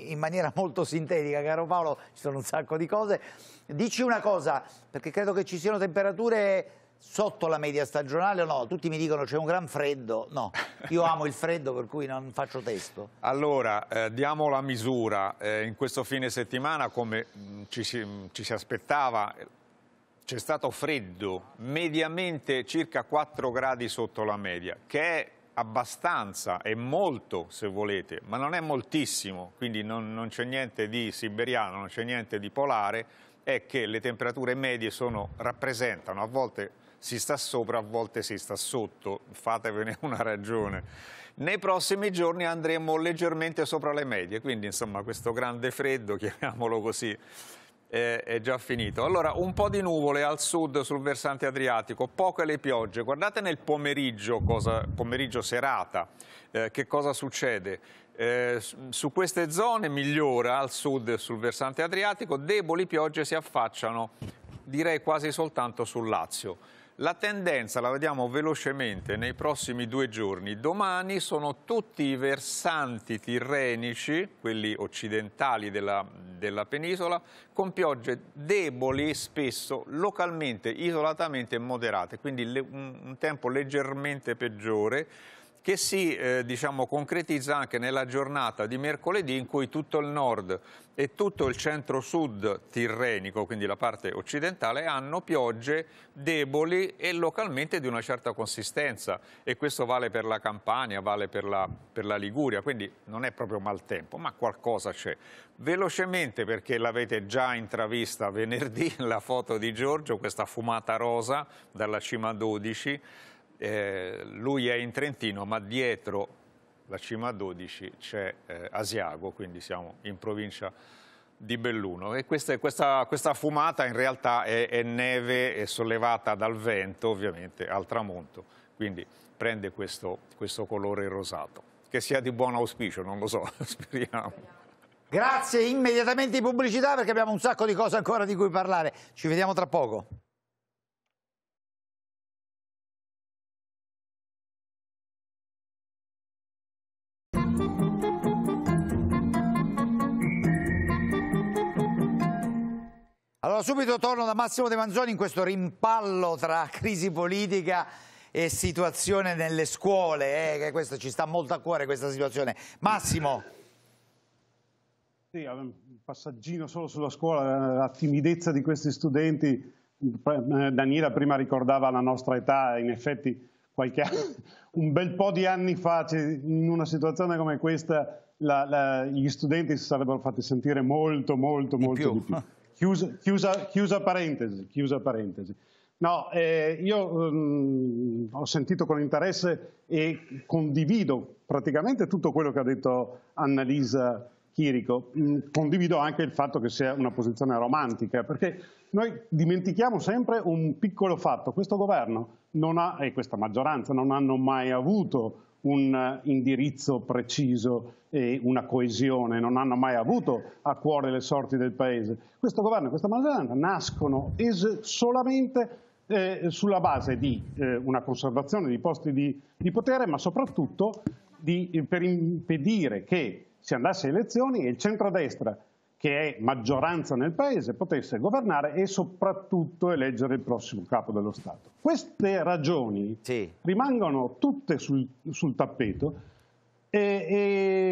Speaker 5: in maniera molto sintetica, caro Paolo, ci sono un sacco di cose. Dici una cosa, perché credo che ci siano temperature sotto la media stagionale o no? Tutti mi dicono c'è un gran freddo, no, io amo il freddo per cui non faccio testo.
Speaker 1: Allora, eh, diamo la misura, eh, in questo fine settimana come mh, mm, ci, si, mm, ci si aspettava c'è stato freddo, mediamente circa 4 gradi sotto la media, che è abbastanza, è molto se volete, ma non è moltissimo, quindi non, non c'è niente di siberiano, non c'è niente di polare, è che le temperature medie sono, rappresentano a volte si sta sopra, a volte si sta sotto, fatevene una ragione. Nei prossimi giorni andremo leggermente sopra le medie, quindi insomma questo grande freddo, chiamiamolo così, è già finito. Allora, un po' di nuvole al sud sul versante adriatico, poche le piogge. Guardate nel pomeriggio, cosa, pomeriggio serata, eh, che cosa succede. Eh, su queste zone migliora al sud sul versante adriatico, deboli piogge si affacciano direi quasi soltanto sul Lazio. La tendenza la vediamo velocemente nei prossimi due giorni. Domani sono tutti i versanti tirrenici, quelli occidentali della, della penisola, con piogge deboli spesso localmente, isolatamente moderate, quindi le, un, un tempo leggermente peggiore che si eh, diciamo, concretizza anche nella giornata di mercoledì in cui tutto il nord e tutto il centro-sud tirrenico, quindi la parte occidentale, hanno piogge deboli e localmente di una certa consistenza e questo vale per la Campania, vale per la, per la Liguria, quindi non è proprio maltempo, ma qualcosa c'è. Velocemente, perché l'avete già intravista venerdì, la foto di Giorgio, questa fumata rosa dalla cima 12, eh, lui è in Trentino, ma dietro la cima 12 c'è eh, Asiago, quindi siamo in provincia di Belluno. E questa, questa, questa fumata in realtà è, è neve è sollevata dal vento, ovviamente, al tramonto, quindi prende questo, questo colore rosato. Che sia di buon auspicio, non lo so, speriamo.
Speaker 5: Grazie, immediatamente in pubblicità perché abbiamo un sacco di cose ancora di cui parlare. Ci vediamo tra poco. Allora subito torno da Massimo De Manzoni in questo rimpallo tra crisi politica e situazione nelle scuole, eh, che questo ci sta molto a cuore questa situazione. Massimo.
Speaker 9: Sì, un passaggino solo sulla scuola, eh, la timidezza di questi studenti. Eh, Daniela prima ricordava la nostra età, in effetti qualche, un bel po' di anni fa, in una situazione come questa, la, la, gli studenti si sarebbero fatti sentire molto, molto, di molto più. di più. Chiusa, chiusa, chiusa, parentesi, chiusa parentesi. No, eh, io um, ho sentito con interesse e condivido praticamente tutto quello che ha detto Annalisa Chirico. Mm, condivido anche il fatto che sia una posizione romantica, perché noi dimentichiamo sempre un piccolo fatto. Questo governo ha, e questa maggioranza non hanno mai avuto un indirizzo preciso e una coesione, non hanno mai avuto a cuore le sorti del Paese. Questo governo e questa maggioranza nascono solamente eh, sulla base di eh, una conservazione di posti di, di potere, ma soprattutto di, per impedire che si andasse a elezioni e il centrodestra che è maggioranza nel paese, potesse governare e soprattutto eleggere il prossimo capo dello Stato. Queste ragioni sì. rimangono tutte sul, sul tappeto e,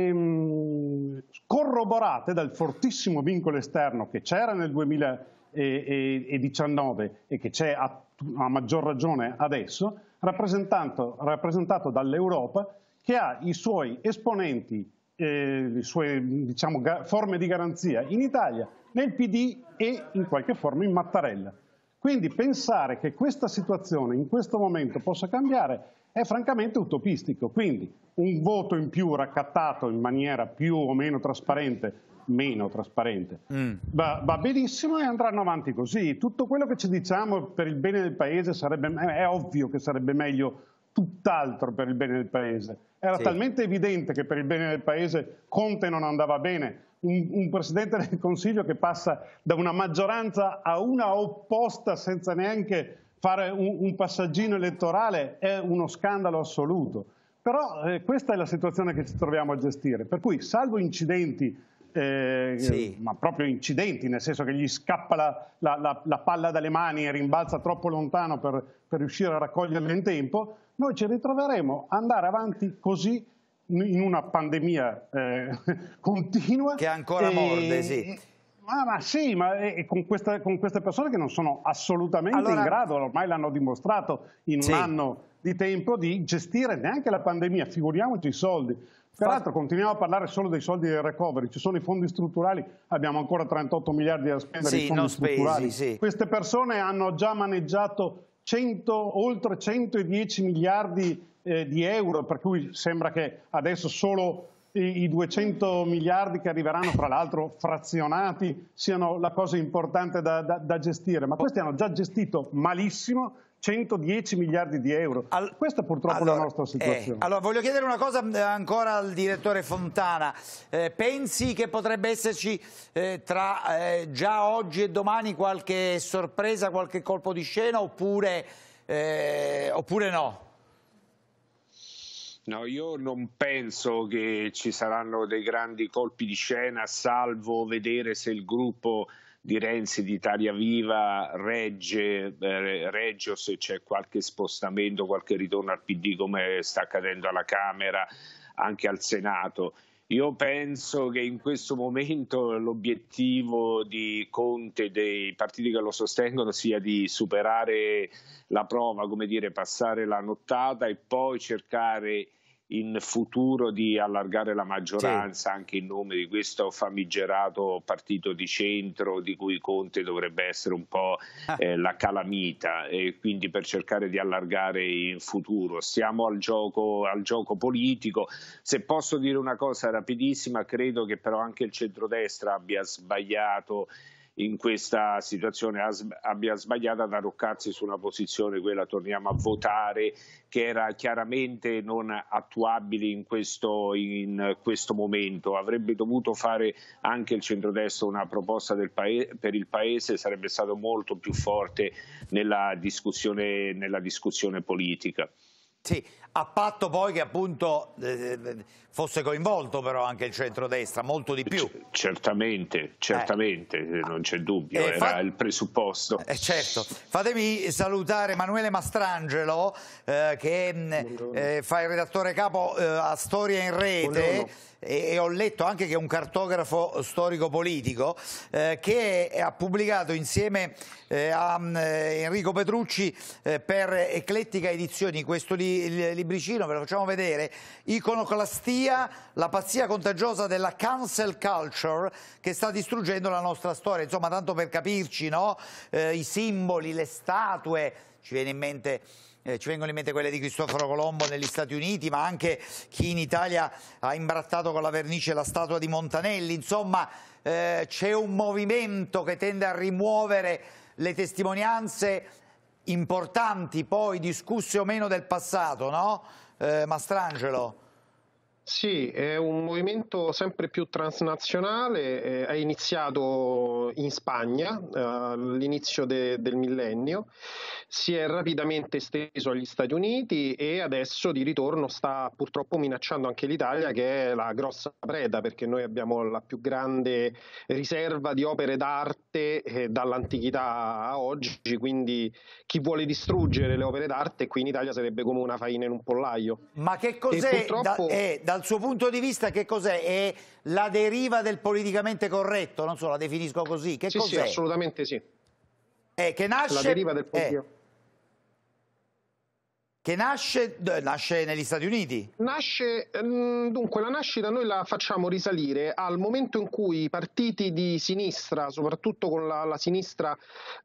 Speaker 9: e, corroborate dal fortissimo vincolo esterno che c'era nel 2019 e che c'è a, a, maggior ragione adesso, rappresentato, rappresentato dall'Europa che ha i suoi esponenti eh, sue diciamo, forme di garanzia in Italia, nel PD e in qualche forma in Mattarella. Quindi pensare che questa situazione in questo momento possa cambiare è francamente utopistico. Quindi un voto in più raccattato in maniera più o meno trasparente, meno trasparente, mm. va, va, benissimo e andranno avanti così. Tutto quello che ci diciamo per il bene del Paese sarebbe, eh, è ovvio che sarebbe meglio tutt'altro per il bene del Paese era sì. talmente evidente che per il bene del Paese Conte non andava bene. Un, un Presidente del Consiglio che passa da una maggioranza a una opposta senza neanche fare un, un passaggino elettorale è uno scandalo assoluto. Però eh, questa è la situazione che ci troviamo a gestire. Per cui, salvo incidenti eh, sì. ma proprio incidenti, nel senso che gli scappa la, la, la, la palla dalle mani e rimbalza troppo lontano per, per riuscire a raccoglierla in tempo, noi ci ritroveremo a andare avanti così in una pandemia eh, continua. Che ancora e... morde, sì. Ah, ma sì, ma con, questa, con, queste persone che non sono assolutamente allora... in grado, ormai l'hanno dimostrato in un sì. anno di tempo, di gestire neanche la pandemia, figuriamoci i soldi. Peraltro continuiamo a parlare solo dei soldi del recovery, ci sono i fondi strutturali, abbiamo ancora 38 miliardi da spendere sì, fondi strutturali. Spesi, sì. Queste persone hanno già maneggiato 100, oltre 110 miliardi eh, di euro, per cui sembra che adesso solo i, i 200 miliardi che arriveranno, fra l'altro frazionati, siano la cosa importante da, da, da gestire. Ma questi hanno già gestito malissimo 110 miliardi di euro. Al... Questa purtroppo allora, la nostra eh, situazione. Eh,
Speaker 5: allora voglio chiedere una cosa eh, ancora al direttore Fontana. Eh, pensi che potrebbe esserci eh, tra eh, già oggi e domani qualche sorpresa, qualche colpo di scena oppure, oppure no? No, io non
Speaker 3: penso che ci saranno dei grandi colpi di scena, salvo vedere se il gruppo di Renzi di Italia Viva regge, eh, Reggio se c'è qualche spostamento, qualche ritorno al PD come sta accadendo alla Camera, anche al Senato. Io penso che in questo momento l'obiettivo di Conte e dei partiti che lo sostengono sia di superare la prova, come dire, passare la nottata e poi cercare in futuro di allargare la maggioranza sì. anche in nome di questo famigerato partito di centro di cui Conte dovrebbe essere un po' ah. eh, la calamita e quindi per cercare di allargare in futuro. Siamo al gioco, al gioco politico. Se posso dire una cosa rapidissima, credo che però anche il centrodestra abbia sbagliato in questa situazione abbia sbagliato ad arroccarsi su una posizione, quella torniamo a votare, che era chiaramente non attuabile in questo, in questo momento. Avrebbe dovuto fare anche il centrodestra una proposta paese, per il Paese, sarebbe stato molto più forte nella discussione, nella discussione
Speaker 5: politica. Sì, a patto poi che appunto eh, eh, fosse coinvolto però anche il centrodestra, molto di più. C certamente, eh. certamente,
Speaker 3: eh. non c'è dubbio, eh, era
Speaker 5: il presupposto. Eh, certo, fatemi salutare Emanuele Mastrangelo che mm, fa il redattore capo a Storia in Rete. Buongiorno e ho letto anche che è un cartografo storico-politico eh, che ha pubblicato insieme eh, a mm, eh, Enrico Petrucci eh, per Eclettica Edizioni questo li, libricino, ve lo facciamo vedere, Iconoclastia, la pazzia contagiosa della cancel culture che sta distruggendo la nostra storia, insomma tanto per capirci, no? Eh, i simboli, le statue, ci viene in mente eh, ci vengono in mente quelle di Cristoforo Colombo negli Stati Uniti, ma anche chi in Italia ha imbrattato con la vernice la statua di Montanelli, insomma eh, c'è un movimento che tende a rimuovere le testimonianze importanti,
Speaker 4: poi discusse o meno del passato, no? Eh, Mastrangelo. Sì, è un movimento sempre più transnazionale, eh, è iniziato in Spagna eh, all'inizio de, del millennio, si è rapidamente esteso agli Stati Uniti e adesso di ritorno sta purtroppo minacciando anche l'Italia che è la grossa preda perché noi abbiamo la più grande riserva di opere d'arte eh, dall'antichità a oggi, quindi chi vuole distruggere le opere d'arte qui in Italia sarebbe come una faina in un pollaio. Ma che cos'è? E purtroppo... Eh, da,
Speaker 5: da dal suo punto di vista che cos'è? È la deriva del politicamente corretto, non so, la definisco così, che sì, cos'è? Sì, assolutamente sì. È eh, che nasce... La deriva del politicamente...
Speaker 4: Eh che nasce, nasce, negli Stati Uniti? Nasce, ehm, dunque la nascita noi la facciamo risalire al momento in cui i partiti di sinistra, soprattutto con la, la sinistra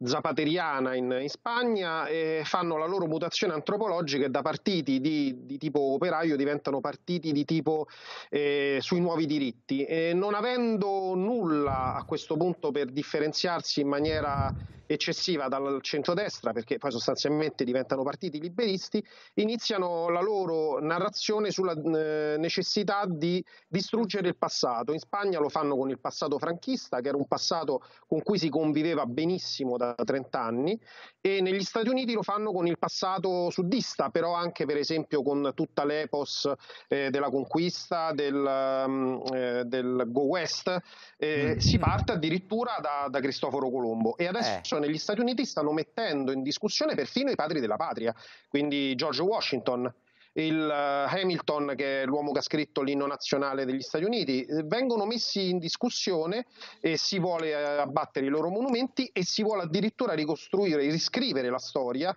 Speaker 4: zapateriana in, in Spagna, eh, fanno la loro mutazione antropologica e da partiti di, di tipo operaio diventano partiti di tipo eh, sui nuovi diritti. E non avendo nulla a questo punto per differenziarsi in maniera eccessiva dal centrodestra, perché poi sostanzialmente diventano partiti liberisti, iniziano la loro narrazione sulla eh, necessità di distruggere il passato. In Spagna lo fanno con il passato franchista, che era un passato con cui si conviveva benissimo da 30 anni, e negli Stati Uniti lo fanno con il passato sudista, però anche per esempio con tutta l'epos eh, della conquista, del, mm, eh, del Go West. Eh, mm. Si parte addirittura da, da Cristoforo Colombo e adesso eh. negli Stati Uniti stanno mettendo in discussione perfino i padri della patria, quindi George Washington, il eh, Hamilton, che è l'uomo che ha scritto l'inno nazionale degli Stati Uniti, vengono messi in discussione e si vuole eh, abbattere i loro monumenti e si vuole addirittura ricostruire, riscrivere la storia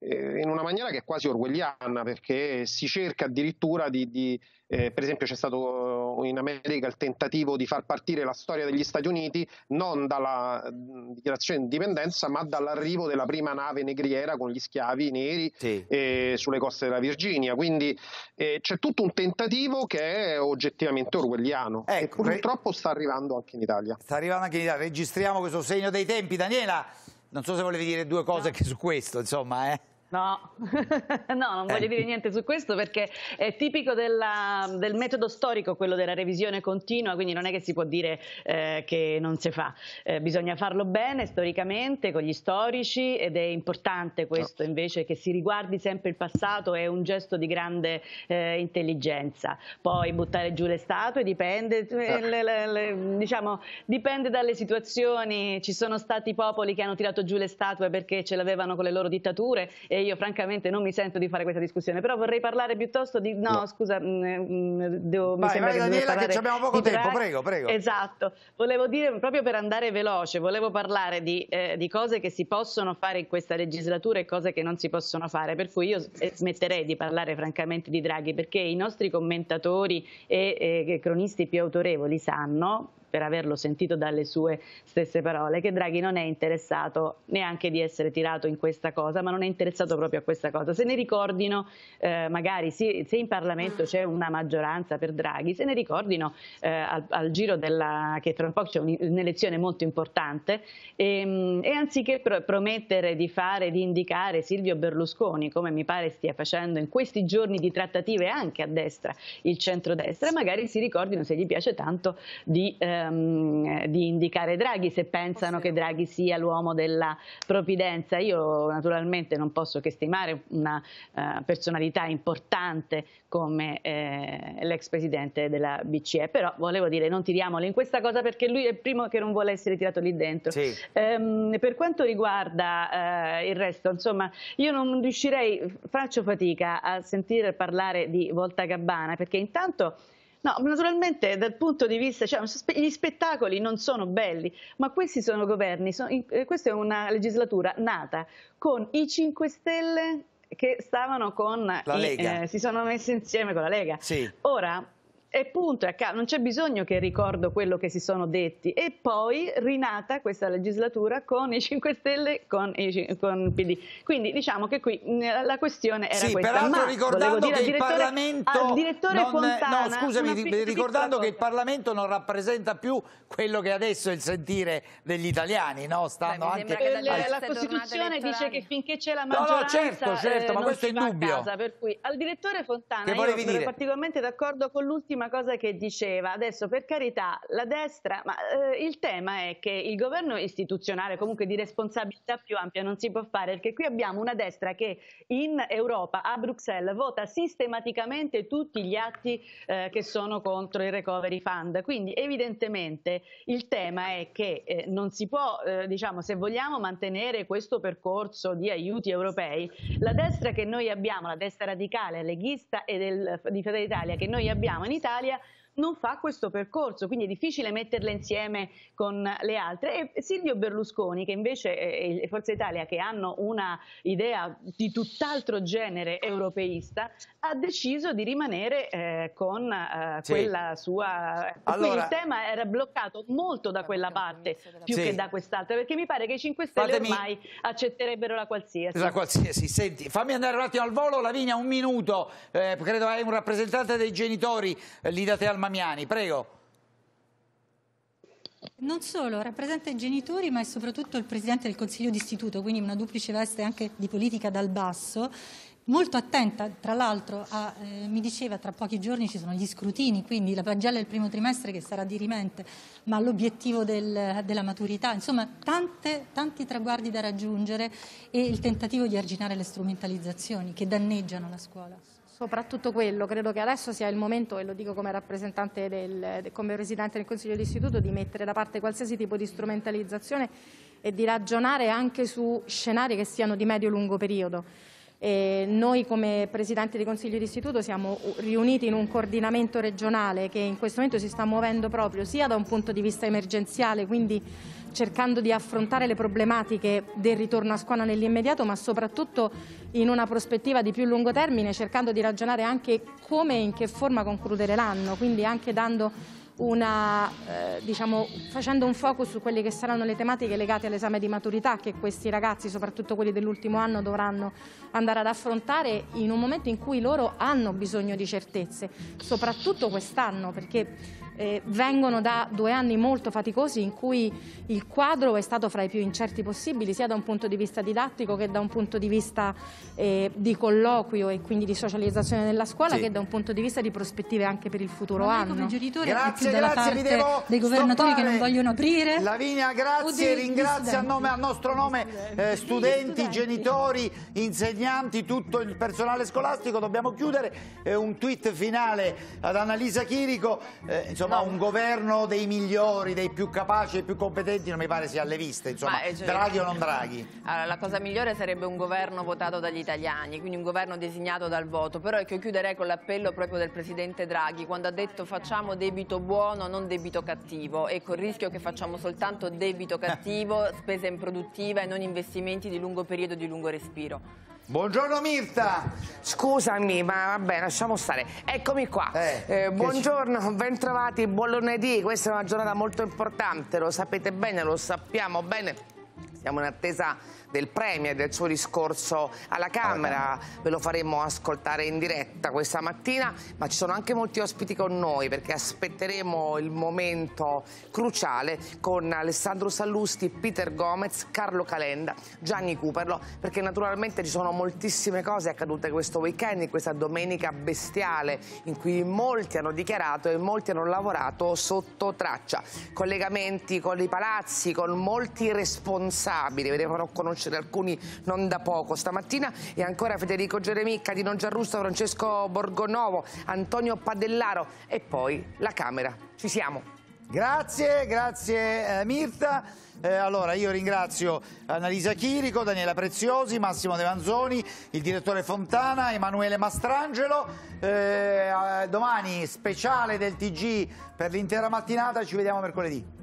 Speaker 4: eh, in una maniera che è quasi orwelliana, perché si cerca addirittura di, di eh, per esempio c'è stato eh, in America il tentativo di far partire la storia degli Stati Uniti non dalla mm, dichiarazione di indipendenza ma dall'arrivo della prima nave negriera con gli schiavi neri sì. eh, sulle coste della Virginia. Quindi eh, c'è tutto un tentativo che è oggettivamente orwelliano ecco, e purtroppo sta arrivando anche in Italia. Sta arrivando anche in Italia,
Speaker 5: registriamo questo segno dei tempi.
Speaker 4: Daniela, non
Speaker 5: so se volevi dire due cose anche su questo, insomma. Eh. No,
Speaker 2: no, non voglio eh. dire niente su questo perché è tipico della, del metodo storico quello della revisione continua, quindi non è che si può dire eh, che non si fa, eh, bisogna farlo bene storicamente con gli storici ed è importante questo invece che si riguardi sempre il passato, è un gesto di grande eh, intelligenza. Poi buttare giù le statue dipende, eh, ah. le, le, le, diciamo, dipende dalle situazioni, ci sono stati popoli che hanno tirato giù le statue perché ce l'avevano con le loro dittature e io francamente non mi sento di fare questa discussione, però vorrei parlare piuttosto di... No, no. scusa, mm, mm, devo, vai, mi sembra vai, che Daniela che abbiamo poco tempo, prego, prego. Esatto, volevo dire proprio per andare veloce, volevo parlare di, eh, di cose che si possono fare in questa legislatura e cose che non si possono fare, per cui io eh, smetterei di parlare francamente di Draghi perché i nostri commentatori e, eh, e cronisti più autorevoli sanno per averlo sentito dalle sue stesse parole, che Draghi non è interessato neanche di essere tirato in questa cosa, ma non è interessato proprio a questa cosa. Se ne ricordino, eh, magari se, se in Parlamento c'è una maggioranza per Draghi, se ne ricordino eh, al, al, giro della, che tra un po' c'è un'elezione molto importante e, ehm, e anziché pro promettere di fare, di indicare Silvio Berlusconi, come mi pare stia facendo in questi giorni di trattative anche a destra, il centrodestra, magari si ricordino se gli piace tanto di... Eh, ehm, eh, di indicare Draghi se pensano che Draghi sia l'uomo della provvidenza. Io naturalmente non posso che stimare una eh, personalità importante come eh, l'ex presidente della BCE, però volevo dire non tiriamolo in questa cosa perché lui è il primo che non vuole essere tirato lì dentro. Sì. Ehm, per quanto riguarda eh, il resto, insomma, io non riuscirei, faccio fatica a sentire parlare di Volta Gabbana perché intanto No, naturalmente dal punto di vista, cioè, gli spettacoli non sono belli, ma questi sono governi, sono, eh, questa è una legislatura nata con i 5 Stelle che stavano con la Lega. I, eh, si sono messi insieme con la Lega. Sì. Ora e punto, non c'è bisogno che ricordo quello che si sono detti. E poi rinata questa legislatura con i 5 Stelle, con, i, con PD. Quindi diciamo che qui la questione era sì, questa. Peraltro Ma ricordando che il Parlamento... direttore non, Fontana, no, scusami, ricordando
Speaker 5: che il Parlamento non rappresenta più quello che adesso è il sentire degli italiani, no? Stanno Beh, anche... Che eh, la, la
Speaker 2: Costituzione dice che finché c'è la maggioranza... No, no, certo, certo, eh, ma questo è indubbio. Casa, cui, al direttore Fontana io sono dire? particolarmente d'accordo con l'ultima l'ultima cosa che diceva, adesso per carità la destra, ma eh, il tema è che il governo istituzionale comunque di responsabilità più ampia non si può fare perché qui abbiamo una destra che in Europa, a Bruxelles, vota sistematicamente tutti gli atti eh, che sono contro il recovery fund, quindi evidentemente il tema è che eh, non si può, eh, diciamo, se vogliamo mantenere questo percorso di aiuti europei, la destra che noi abbiamo, la destra radicale, leghista e del, di Federazione Italia che noi abbiamo in Italia, Austrália non fa questo percorso, quindi è difficile metterle insieme con le altre. E Silvio Berlusconi, che invece e Forza Italia, che hanno una idea di tutt'altro genere europeista, ha deciso di rimanere eh, con eh, sì. quella sua... Allora, il tema era bloccato molto da quella parte, più sì. che da quest'altra, perché mi pare che i 5 Stelle Fatemi... ormai accetterebbero la qualsiasi. La
Speaker 5: qualsiasi, senti, fammi andare un attimo al volo, Lavinia, un minuto, eh, credo hai un rappresentante dei genitori, eh, lì da te al Mamiani, prego.
Speaker 6: Non solo, rappresenta i genitori ma è soprattutto il Presidente del Consiglio d'Istituto, quindi una duplice veste anche di politica dal basso molto attenta, tra l'altro, eh, mi diceva tra pochi giorni ci sono gli scrutini, quindi la pagella del primo trimestre che sarà dirimente, ma l'obiettivo del, della maturità, insomma tante, tanti traguardi da raggiungere e il tentativo di arginare le strumentalizzazioni che danneggiano la scuola
Speaker 11: soprattutto quello, credo che adesso sia il momento, e lo dico come rappresentante del, come Presidente del Consiglio dell'Istituto, di mettere da parte qualsiasi tipo di strumentalizzazione e di ragionare anche su scenari che siano di medio-lungo periodo. E noi come Presidente di Consiglio d'Istituto siamo riuniti in un coordinamento regionale che in questo momento si sta muovendo proprio sia da un punto di vista emergenziale, quindi cercando di affrontare le problematiche del ritorno a scuola nell'immediato, ma soprattutto in una prospettiva di più lungo termine, cercando di ragionare anche come e in che forma concludere l'anno, quindi anche dando una, eh, diciamo, facendo un focus su quelle che saranno le tematiche legate all'esame di maturità che questi ragazzi, soprattutto quelli dell'ultimo anno, dovranno andare ad affrontare in un momento in cui loro hanno bisogno di certezze, soprattutto quest'anno, perché eh, vengono da due anni molto faticosi in cui il quadro è stato fra i più incerti possibili, sia da un punto di vista didattico che da un punto di vista eh, di colloquio e quindi di socializzazione nella scuola, sì. che da un punto di vista di prospettive anche per il
Speaker 5: futuro Ma anno. Come genitore, grazie, più dalla grazie, parte dei governatori che non vogliono aprire. Lavinia,
Speaker 6: grazie, ringrazio a, nome,
Speaker 5: a, nostro nome eh, studenti, studenti, genitori, insegnanti, tutto il personale scolastico. Dobbiamo chiudere. Eh, un tweet finale ad Annalisa Chirico. Eh, insomma, insomma, no. un governo dei migliori, dei più capaci, dei più competenti non mi pare sia alle viste, insomma, è, eh, cioè, Draghi o non Draghi.
Speaker 8: Allora, la cosa migliore sarebbe un governo votato dagli italiani, quindi un governo designato dal voto, però ecco, io chiuderei con l'appello proprio del Presidente Draghi, quando ha detto facciamo debito buono, non debito cattivo, e ecco, il rischio che facciamo soltanto debito cattivo, spesa improduttiva e non investimenti di lungo periodo, di lungo respiro.
Speaker 5: Buongiorno Mirta! Scusami, ma vabbè, lasciamo stare. Eccomi qua. Eh, eh, buongiorno, bentrovati, buon lunedì. Questa è una giornata molto importante, lo sapete bene, lo sappiamo bene. Siamo in attesa del Premier, del suo discorso alla ah, Camera, ve lo faremo ascoltare in diretta questa mattina, ma ci sono anche molti ospiti con noi perché aspetteremo il momento cruciale con Alessandro Sallusti, Peter Gomez, Carlo Calenda, Gianni Cuperlo, perché naturalmente ci sono moltissime cose accadute questo weekend, in questa domenica bestiale in cui molti hanno dichiarato e molti hanno lavorato sotto traccia. Collegamenti con i palazzi, con molti responsabili, vedevano conoscere carcere, alcuni non da poco. Stamattina è ancora Federico Geremicca, Dino Giarrusto, Francesco Borgonovo, Antonio Padellaro e poi la Camera. Ci siamo. Grazie, grazie eh, Mirta. Eh, allora io ringrazio Annalisa Chirico, Daniela Preziosi, Massimo De Manzoni, il direttore Fontana, Emanuele Mastrangelo. Eh, domani speciale del TG per l'intera mattinata, ci vediamo mercoledì.